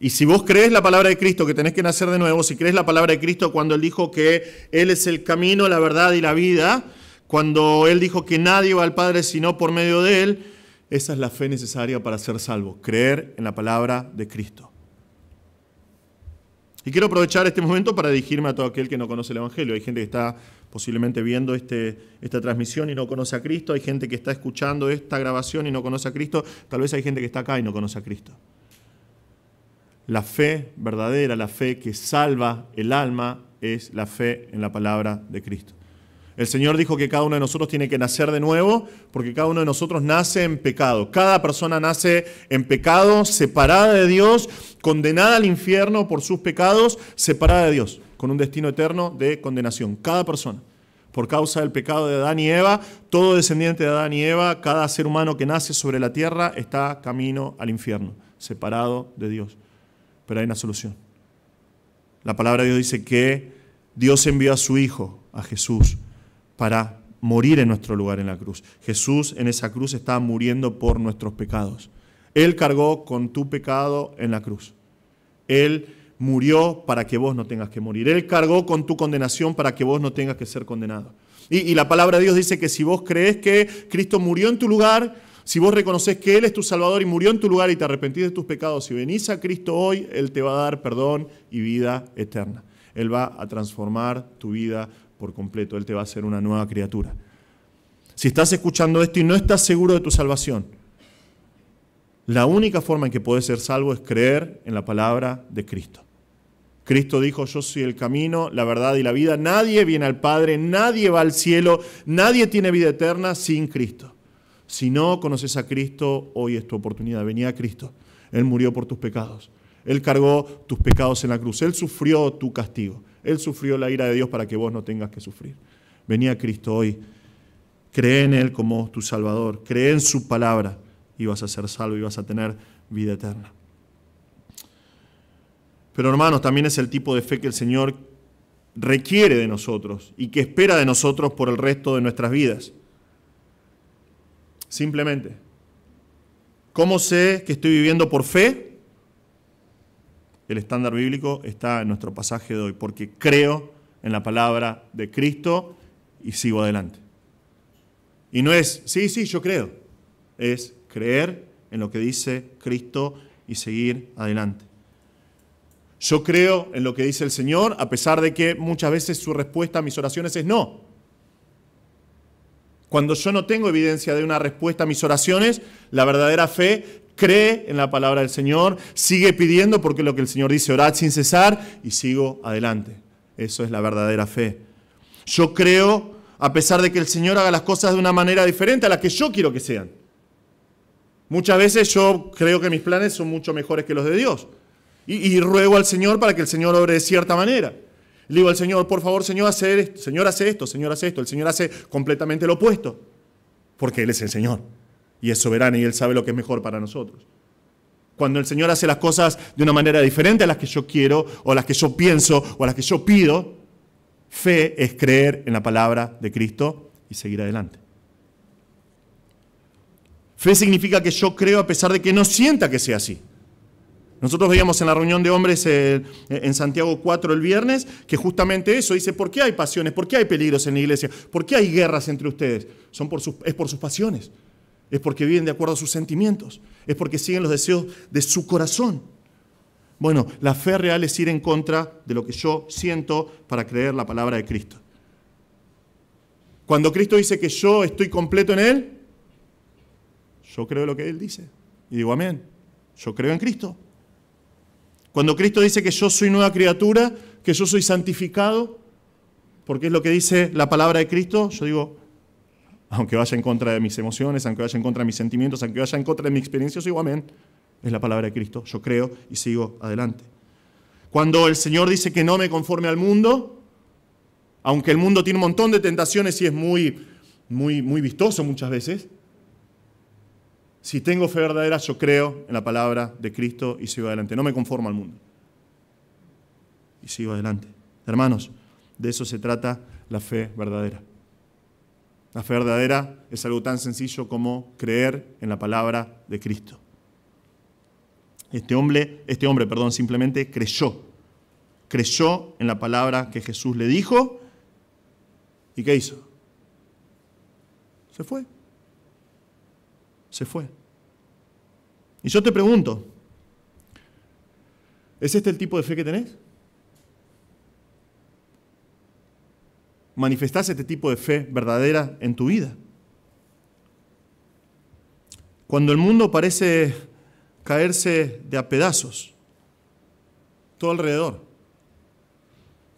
Speaker 1: Y si vos crees la palabra de Cristo, que tenés que nacer de nuevo, si crees la palabra de Cristo cuando Él dijo que Él es el camino, la verdad y la vida, cuando Él dijo que nadie va al Padre sino por medio de Él, esa es la fe necesaria para ser salvo, creer en la palabra de Cristo. Y quiero aprovechar este momento para dirigirme a todo aquel que no conoce el Evangelio. Hay gente que está posiblemente viendo este, esta transmisión y no conoce a Cristo, hay gente que está escuchando esta grabación y no conoce a Cristo, tal vez hay gente que está acá y no conoce a Cristo. La fe verdadera, la fe que salva el alma, es la fe en la palabra de Cristo. El Señor dijo que cada uno de nosotros tiene que nacer de nuevo, porque cada uno de nosotros nace en pecado. Cada persona nace en pecado, separada de Dios, condenada al infierno por sus pecados, separada de Dios, con un destino eterno de condenación. Cada persona. Por causa del pecado de Adán y Eva, todo descendiente de Adán y Eva, cada ser humano que nace sobre la tierra está camino al infierno, separado de Dios. Pero hay una solución. La palabra de Dios dice que Dios envió a su Hijo, a Jesús, para morir en nuestro lugar en la cruz. Jesús en esa cruz estaba muriendo por nuestros pecados. Él cargó con tu pecado en la cruz. Él murió para que vos no tengas que morir. Él cargó con tu condenación para que vos no tengas que ser condenado. Y, la palabra de Dios dice que si vos crees que Cristo murió en tu lugar, si vos reconoces que Él es tu Salvador y murió en tu lugar y te arrepentís de tus pecados, y venís a Cristo hoy, Él te va a dar perdón y vida eterna. Él va a transformar tu vida por completo, Él te va a hacer una nueva criatura. Si estás escuchando esto y no estás seguro de tu salvación, la única forma en que puedes ser salvo es creer en la palabra de Cristo. Cristo dijo, yo soy el camino, la verdad y la vida. Nadie viene al Padre, nadie va al cielo, nadie tiene vida eterna sin Cristo. Si no conoces a Cristo, hoy es tu oportunidad. Venía a Cristo. Él murió por tus pecados. Él cargó tus pecados en la cruz. Él sufrió tu castigo. Él sufrió la ira de Dios para que vos no tengas que sufrir. Venía Cristo hoy, cree en Él como tu Salvador, cree en su palabra y vas a ser salvo y vas a tener vida eterna. Pero hermanos, también es el tipo de fe que el Señor requiere de nosotros y que espera de nosotros por el resto de nuestras vidas. Simplemente, ¿cómo sé que estoy viviendo por fe? El estándar bíblico está en nuestro pasaje de hoy, porque creo en la palabra de Cristo y sigo adelante. Y no es, sí, sí, yo creo, es creer en lo que dice Cristo y seguir adelante. Yo creo en lo que dice el Señor, a pesar de que muchas veces su respuesta a mis oraciones es no. Cuando yo no tengo evidencia de una respuesta a mis oraciones, la verdadera fe cree en la palabra del Señor, sigue pidiendo porque lo que el Señor dice, orad sin cesar y sigo adelante. Eso es la verdadera fe. Yo creo a pesar de que el Señor haga las cosas de una manera diferente a la que yo quiero que sean. Muchas veces yo creo que mis planes son mucho mejores que los de Dios. Y, ruego al Señor para que el Señor obre de cierta manera. Le digo al Señor, por favor, Señor, hace esto, Señor, hace esto, Señor, hace esto. El Señor hace completamente lo opuesto, porque Él es el Señor y es soberano y Él sabe lo que es mejor para nosotros. Cuando el Señor hace las cosas de una manera diferente a las que yo quiero, o a las que yo pienso, o a las que yo pido, fe es creer en la palabra de Cristo y seguir adelante. Fe significa que yo creo a pesar de que no sienta que sea así. Nosotros veíamos en la reunión de hombres eh, en Santiago 4 el viernes que justamente eso dice, ¿por qué hay pasiones? ¿Por qué hay peligros en la iglesia? ¿Por qué hay guerras entre ustedes? Son es por sus pasiones es porque viven de acuerdo a sus sentimientos, es porque siguen los deseos de su corazón. Bueno, la fe real es ir en contra de lo que yo siento para creer la palabra de Cristo. Cuando Cristo dice que yo estoy completo en Él, yo creo lo que Él dice. Y digo, amén, yo creo en Cristo. Cuando Cristo dice que yo soy nueva criatura, que yo soy santificado, porque es lo que dice la palabra de Cristo, yo digo, aunque vaya en contra de mis emociones, aunque vaya en contra de mis sentimientos, aunque vaya en contra de mi experiencia, yo amén. Es la palabra de Cristo, yo creo y sigo adelante. Cuando el Señor dice que no me conforme al mundo, aunque el mundo tiene un montón de tentaciones y es muy, muy, muy vistoso muchas veces, si tengo fe verdadera, yo creo en la palabra de Cristo y sigo adelante. No me conformo al mundo. Y sigo adelante. Hermanos, de eso se trata la fe verdadera. La fe verdadera es algo tan sencillo como creer en la palabra de Cristo. Este hombre, este hombre, perdón, simplemente creyó. Creyó en la palabra que Jesús le dijo. ¿Y qué hizo? Se fue. Se fue. Y yo te pregunto, ¿es este el tipo de fe que tenés? manifestás este tipo de fe verdadera en tu vida. Cuando el mundo parece caerse de a pedazos, todo alrededor.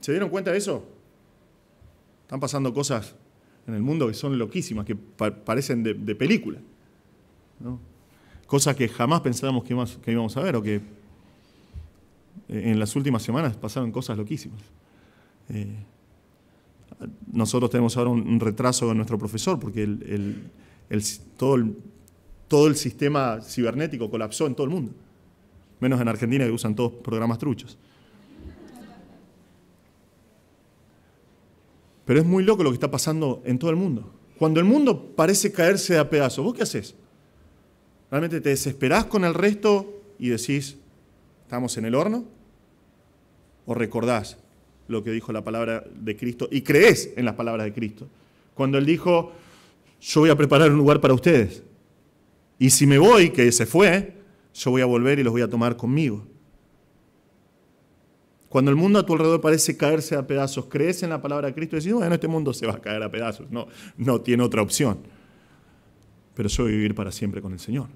Speaker 1: ¿Se dieron cuenta de eso? Están pasando cosas en el mundo que son loquísimas, que parecen de, película. Cosas que jamás pensábamos que, que íbamos a ver o que eh, en las últimas semanas pasaron cosas loquísimas. Eh, nosotros tenemos ahora un, retraso con nuestro profesor porque todo, el, todo el sistema cibernético colapsó en todo el mundo, menos en Argentina que usan todos programas truchos. Pero es muy loco lo que está pasando en todo el mundo. Cuando el mundo parece caerse a pedazos, ¿vos qué haces? ¿Realmente te desesperás con el resto y decís, estamos en el horno? ¿O recordás, lo que dijo la palabra de Cristo y crees en las palabras de Cristo. Cuando Él dijo, yo voy a preparar un lugar para ustedes. Y si me voy, que se fue, yo voy a volver y los voy a tomar conmigo. Cuando el mundo a tu alrededor parece caerse a pedazos, crees en la palabra de Cristo y decís, bueno, este mundo se va a caer a pedazos, no, no tiene otra opción. Pero yo voy a vivir para siempre con el Señor.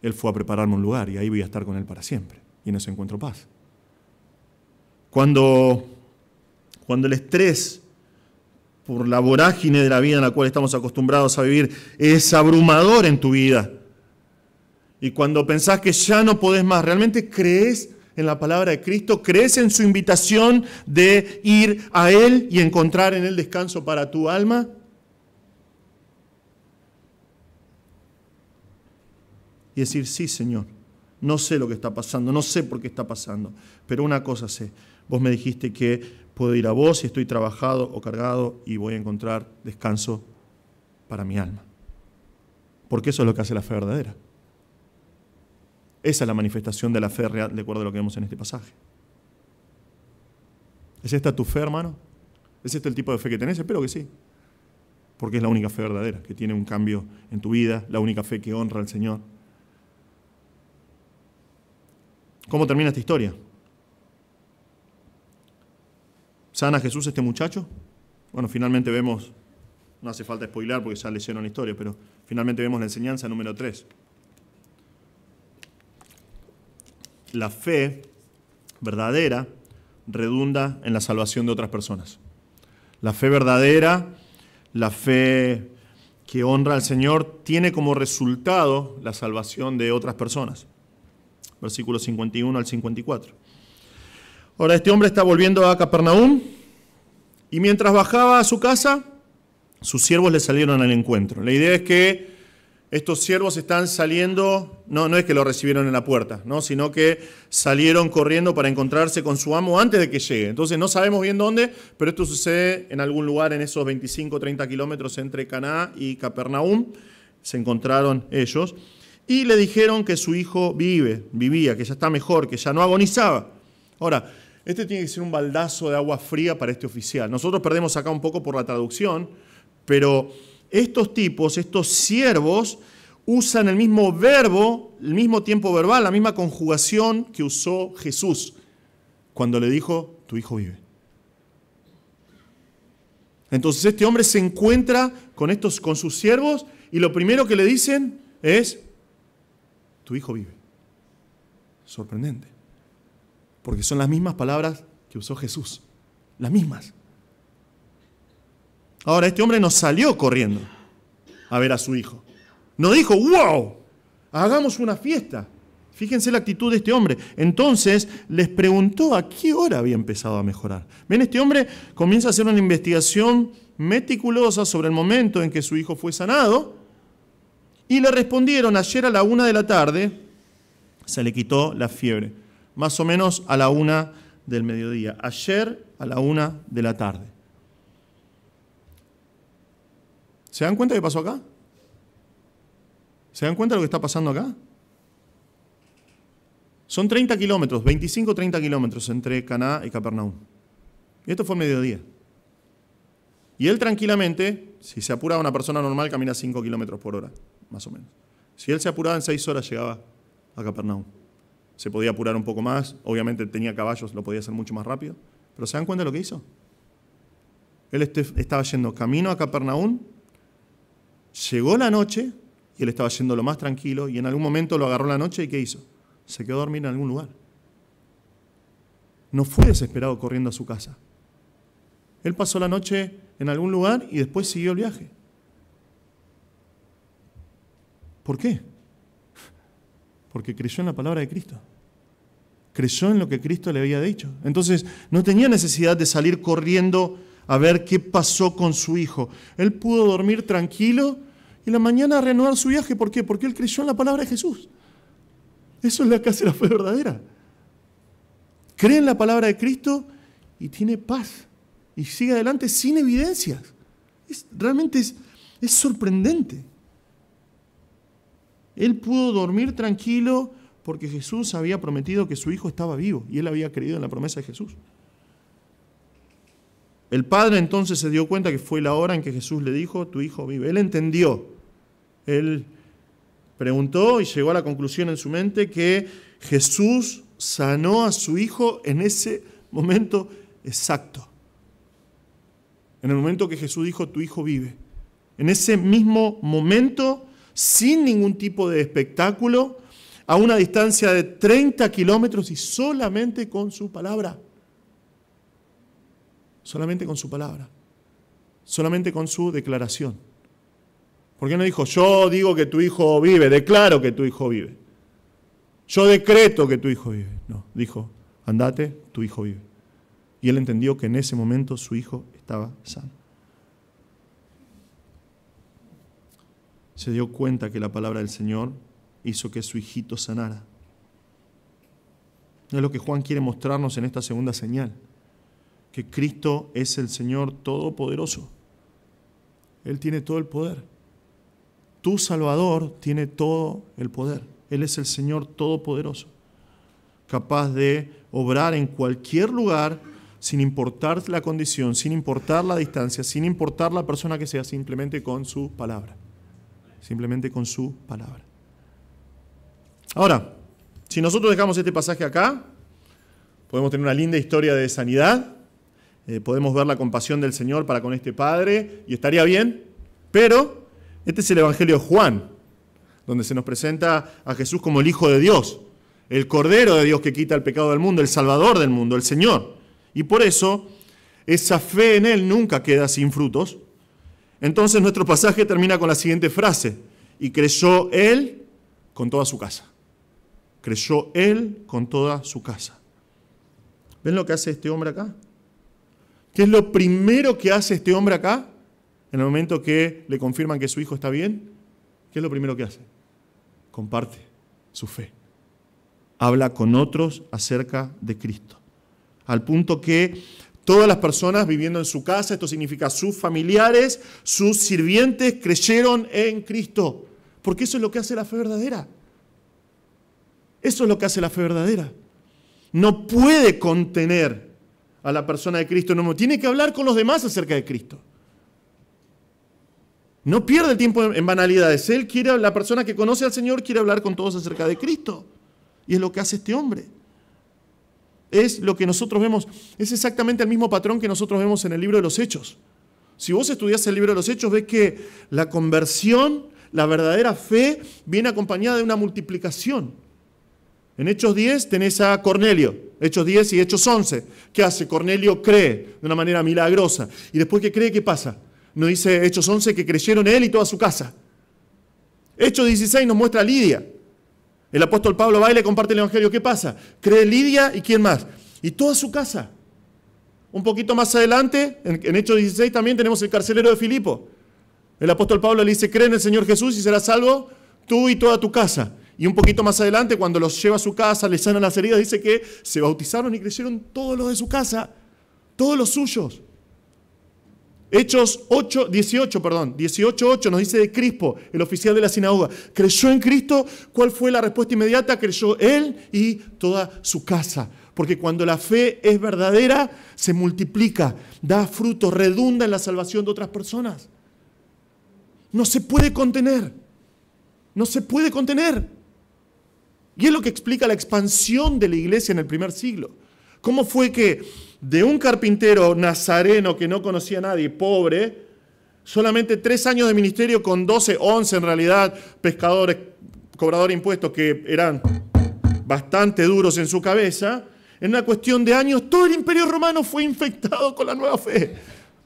Speaker 1: Él fue a prepararme un lugar y ahí voy a estar con Él para siempre. Y en ese encuentro paz. Cuando, cuando el estrés por la vorágine de la vida en la cual estamos acostumbrados a vivir es abrumador en tu vida. Y cuando pensás que ya no podés más, ¿realmente crees en la palabra de Cristo? ¿Crees en su invitación de ir a Él y encontrar en Él descanso para tu alma? Y decir, sí, Señor, no sé lo que está pasando, no sé por qué está pasando, pero una cosa sé, Vos me dijiste que puedo ir a vos si estoy trabajado o cargado y voy a encontrar descanso para mi alma. Porque eso es lo que hace la fe verdadera. Esa es la manifestación de la fe real, de acuerdo a lo que vemos en este pasaje. ¿Es esta tu fe, hermano? ¿Es este el tipo de fe que tenés? Espero que sí. Porque es la única fe verdadera, que tiene un cambio en tu vida, la única fe que honra al Señor. ¿Cómo termina esta historia? ¿Sana Jesús este muchacho? Bueno, finalmente vemos, no hace falta spoilar porque ya leyeron la historia, pero finalmente vemos la enseñanza número 3. La fe verdadera redunda en la salvación de otras personas. La fe verdadera, la fe que honra al Señor, tiene como resultado la salvación de otras personas. Versículos 51 al 54. Ahora este hombre está volviendo a Capernaum y mientras bajaba a su casa, sus siervos le salieron al encuentro. La idea es que estos siervos están saliendo, no, no es que lo recibieron en la puerta, sino que salieron corriendo para encontrarse con su amo antes de que llegue. Entonces no sabemos bien dónde, pero esto sucede en algún lugar en esos 25 30 kilómetros entre Caná y Capernaum. Se encontraron ellos y le dijeron que su hijo vive, vivía, que ya está mejor, que ya no agonizaba. Ahora, este tiene que ser un baldazo de agua fría para este oficial. Nosotros perdemos acá un poco por la traducción, pero estos tipos, estos siervos, usan el mismo verbo, el mismo tiempo verbal, la misma conjugación que usó Jesús cuando le dijo, tu hijo vive. Entonces este hombre se encuentra con, estos, con sus siervos y lo primero que le dicen es, tu hijo vive. Sorprendente porque son las mismas palabras que usó Jesús, las mismas. Ahora, este hombre no salió corriendo a ver a su hijo. No dijo, wow, hagamos una fiesta. Fíjense la actitud de este hombre. Entonces les preguntó a qué hora había empezado a mejorar. Ven, este hombre comienza a hacer una investigación meticulosa sobre el momento en que su hijo fue sanado y le respondieron, ayer a la una de la tarde se le quitó la fiebre más o menos a la una del mediodía, ayer a la una de la tarde. ¿Se dan cuenta de qué pasó acá? ¿Se dan cuenta de lo que está pasando acá? Son 30 kilómetros, 25 30 kilómetros entre Caná y Capernaum. Y esto fue mediodía. Y él tranquilamente, si se apuraba una persona normal, camina 5 kilómetros por hora, más o menos. Si él se apuraba en 6 horas, llegaba a Capernaum se podía apurar un poco más, obviamente tenía caballos, lo podía hacer mucho más rápido, pero ¿se dan cuenta de lo que hizo? Él este, estaba yendo camino a Capernaum, llegó la noche y él estaba yendo lo más tranquilo y en algún momento lo agarró la noche y ¿qué hizo? Se quedó a dormir en algún lugar. No fue desesperado corriendo a su casa. Él pasó la noche en algún lugar y después siguió el viaje. ¿Por qué? Porque creyó en la palabra de Cristo. Creyó en lo que Cristo le había dicho. Entonces no tenía necesidad de salir corriendo a ver qué pasó con su hijo. Él pudo dormir tranquilo y la mañana renovar su viaje. ¿Por qué? Porque él creyó en la palabra de Jesús. Eso es la casa la fe verdadera. Cree en la palabra de Cristo y tiene paz. Y sigue adelante sin evidencias. realmente es, es sorprendente. Él pudo dormir tranquilo porque Jesús había prometido que su hijo estaba vivo y él había creído en la promesa de Jesús. El padre entonces se dio cuenta que fue la hora en que Jesús le dijo, tu hijo vive. Él entendió. Él preguntó y llegó a la conclusión en su mente que Jesús sanó a su hijo en ese momento exacto. En el momento que Jesús dijo, tu hijo vive. En ese mismo momento sin ningún tipo de espectáculo, a una distancia de 30 kilómetros y solamente con su palabra. Solamente con su palabra. Solamente con su declaración. Porque no dijo, yo digo que tu hijo vive, declaro que tu hijo vive? Yo decreto que tu hijo vive. No, dijo, andate, tu hijo vive. Y él entendió que en ese momento su hijo estaba sano. se dio cuenta que la palabra del Señor hizo que su hijito sanara. Es lo que Juan quiere mostrarnos en esta segunda señal, que Cristo es el Señor Todopoderoso. Él tiene todo el poder. Tu Salvador tiene todo el poder. Él es el Señor Todopoderoso, capaz de obrar en cualquier lugar sin importar la condición, sin importar la distancia, sin importar la persona que sea, simplemente con su palabra simplemente con su palabra. Ahora, si nosotros dejamos este pasaje acá, podemos tener una linda historia de sanidad, eh, podemos ver la compasión del Señor para con este Padre, y estaría bien, pero este es el Evangelio de Juan, donde se nos presenta a Jesús como el Hijo de Dios, el Cordero de Dios que quita el pecado del mundo, el Salvador del mundo, el Señor. Y por eso esa fe en Él nunca queda sin frutos, entonces nuestro pasaje termina con la siguiente frase, y creyó él con toda su casa. Creyó él con toda su casa. ¿Ven lo que hace este hombre acá? ¿Qué es lo primero que hace este hombre acá? En el momento que le confirman que su hijo está bien, ¿qué es lo primero que hace? Comparte su fe. Habla con otros acerca de Cristo. Al punto que Todas las personas viviendo en su casa, esto significa sus familiares, sus sirvientes, creyeron en Cristo. Porque eso es lo que hace la fe verdadera. Eso es lo que hace la fe verdadera. No puede contener a la persona de Cristo, no tiene que hablar con los demás acerca de Cristo. No pierde el tiempo en banalidades. Él quiere, la persona que conoce al Señor quiere hablar con todos acerca de Cristo. Y es lo que hace este hombre es lo que nosotros vemos, es exactamente el mismo patrón que nosotros vemos en el libro de los Hechos. Si vos estudias el libro de los Hechos, ves que la conversión, la verdadera fe, viene acompañada de una multiplicación. En Hechos 10 tenés a Cornelio, Hechos 10 y Hechos 11. ¿Qué hace? Cornelio cree de una manera milagrosa. Y después que cree, ¿qué pasa? Nos dice Hechos 11 que creyeron él y toda su casa. Hechos 16 nos muestra a Lidia, el apóstol Pablo va y le comparte el Evangelio. ¿Qué pasa? Cree Lidia y quién más. Y toda su casa. Un poquito más adelante, en, Hechos 16 también tenemos el carcelero de Filipo. El apóstol Pablo le dice, cree en el Señor Jesús y serás salvo tú y toda tu casa. Y un poquito más adelante, cuando los lleva a su casa, le sanan las heridas, dice que se bautizaron y crecieron todos los de su casa, todos los suyos. Hechos 8, 18, perdón, 18, 8 nos dice de Crispo, el oficial de la sinagoga, creyó en Cristo, ¿cuál fue la respuesta inmediata? Creyó él y toda su casa. Porque cuando la fe es verdadera, se multiplica, da fruto, redunda en la salvación de otras personas. No se puede contener, no se puede contener. Y es lo que explica la expansión de la iglesia en el primer siglo. ¿Cómo fue que de un carpintero nazareno que no conocía a nadie, pobre, solamente tres años de ministerio con 12, 11 en realidad, pescadores, cobradores de impuestos que eran bastante duros en su cabeza, en una cuestión de años todo el imperio romano fue infectado con la nueva fe.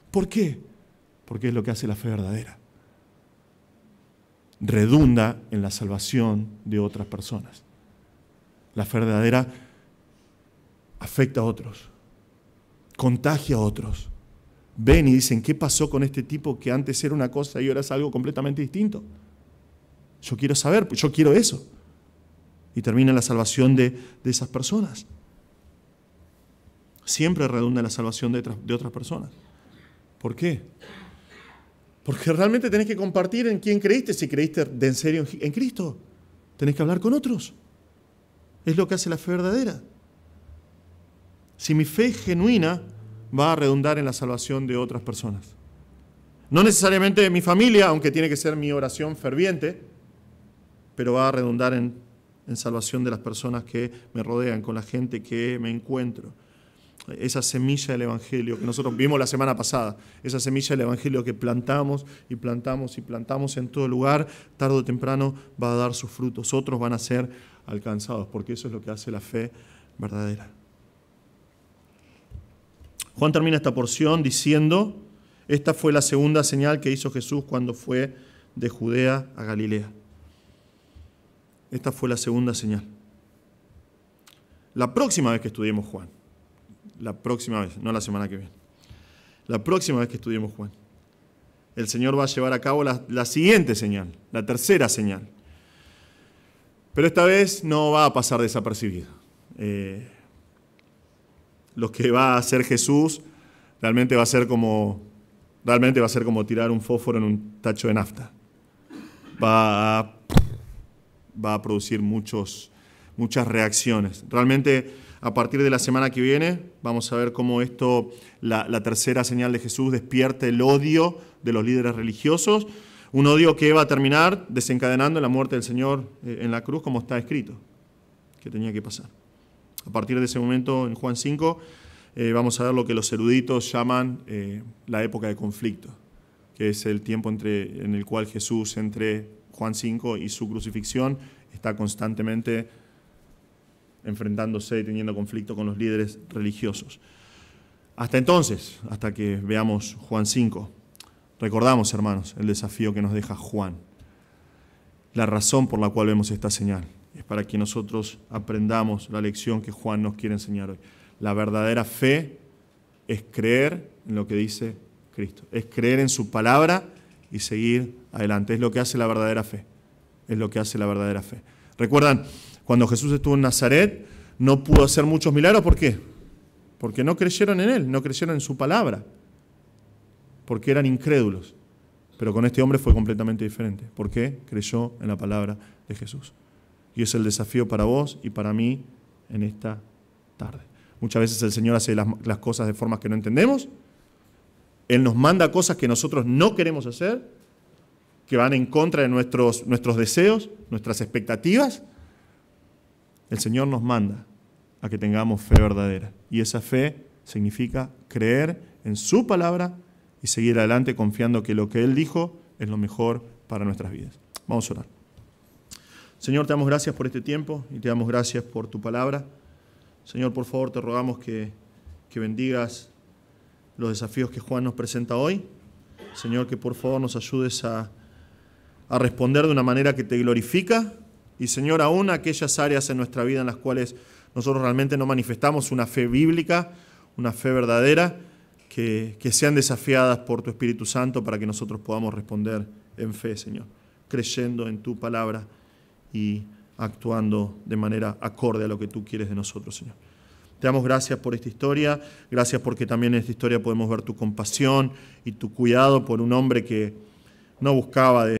Speaker 1: ¿Por qué? Porque es lo que hace la fe verdadera. Redunda en la salvación de otras personas. La fe verdadera afecta a otros contagia a otros. Ven y dicen, ¿qué pasó con este tipo que antes era una cosa y ahora es algo completamente distinto? Yo quiero saber, yo quiero eso. Y termina la salvación de, esas personas. Siempre redunda la salvación de otras, de otras personas. ¿Por qué? Porque realmente tenés que compartir en quién creíste, si creíste de en serio en Cristo. Tenés que hablar con otros. Es lo que hace la fe verdadera. Si mi fe es genuina, va a redundar en la salvación de otras personas. No necesariamente de mi familia, aunque tiene que ser mi oración ferviente, pero va a redundar en salvación de las personas que me rodean, con la gente que me encuentro esa semilla del Evangelio que nosotros vimos la semana pasada, esa semilla del Evangelio que plantamos y plantamos y plantamos en todo lugar, tarde o temprano va a dar sus frutos, otros van a ser alcanzados, porque eso es lo que hace la fe verdadera. Juan termina esta porción diciendo, esta fue la segunda señal que hizo Jesús cuando fue de Judea a Galilea. Esta fue la segunda señal. La próxima vez que estudiemos Juan, la próxima vez, no la semana que viene, la próxima vez que estudiemos Juan, el Señor va a llevar a cabo la, siguiente señal, la tercera señal. Pero esta vez no va a pasar desapercibida. Eh, lo que va a hacer Jesús realmente va a ser como, realmente va a ser como tirar un fósforo en un tacho de nafta. Va a, producir muchas reacciones. Realmente a partir de la semana que viene vamos a ver cómo esto, la, tercera señal de Jesús, despierta el odio de los líderes religiosos. Un odio que va a terminar desencadenando la muerte del Señor eh, en la cruz, como está escrito, que tenía que pasar. A partir de ese momento, en Juan 5, eh, vamos a ver lo que los eruditos llaman eh, la época de conflicto, que es el tiempo en el cual Jesús, entre Juan 5 y su crucifixión, está constantemente enfrentándose y teniendo conflicto con los líderes religiosos. Hasta entonces, hasta que veamos Juan 5, recordamos, hermanos, el desafío que nos deja Juan, la razón por la cual vemos esta señal es para que nosotros aprendamos la lección que Juan nos quiere enseñar hoy. La verdadera fe es creer en lo que dice Cristo, es creer en su palabra y seguir adelante. Es lo que hace la verdadera fe, es lo que hace la verdadera fe. Recuerdan, cuando Jesús estuvo en Nazaret, no pudo hacer muchos milagros, ¿por qué? Porque no creyeron en Él, no creyeron en su palabra, porque eran incrédulos. Pero con este hombre fue completamente diferente, porque creyó en la palabra de Jesús. Y es el desafío para vos y para mí en esta tarde. Muchas veces el Señor hace las, cosas de formas que no entendemos. Él nos manda cosas que nosotros no queremos hacer, que van en contra de nuestros, nuestros deseos, nuestras expectativas. El Señor nos manda a que tengamos fe verdadera. Y esa fe significa creer en su palabra y seguir adelante confiando que lo que Él dijo es lo mejor para nuestras vidas. Vamos a orar. Señor, te damos gracias por este tiempo y te damos gracias por tu palabra. Señor, por favor, te rogamos que, que bendigas los desafíos que Juan nos presenta hoy. Señor, que por favor nos ayudes a, responder de una manera que te glorifica. Y Señor, aún aquellas áreas en nuestra vida en las cuales nosotros realmente no manifestamos una fe bíblica, una fe verdadera, que, que, sean desafiadas por tu Espíritu Santo para que nosotros podamos responder en fe, Señor, creyendo en tu palabra y actuando de manera acorde a lo que tú quieres de nosotros, Señor. Te damos gracias por esta historia, gracias porque también en esta historia podemos ver tu compasión y tu cuidado por un hombre que no buscaba de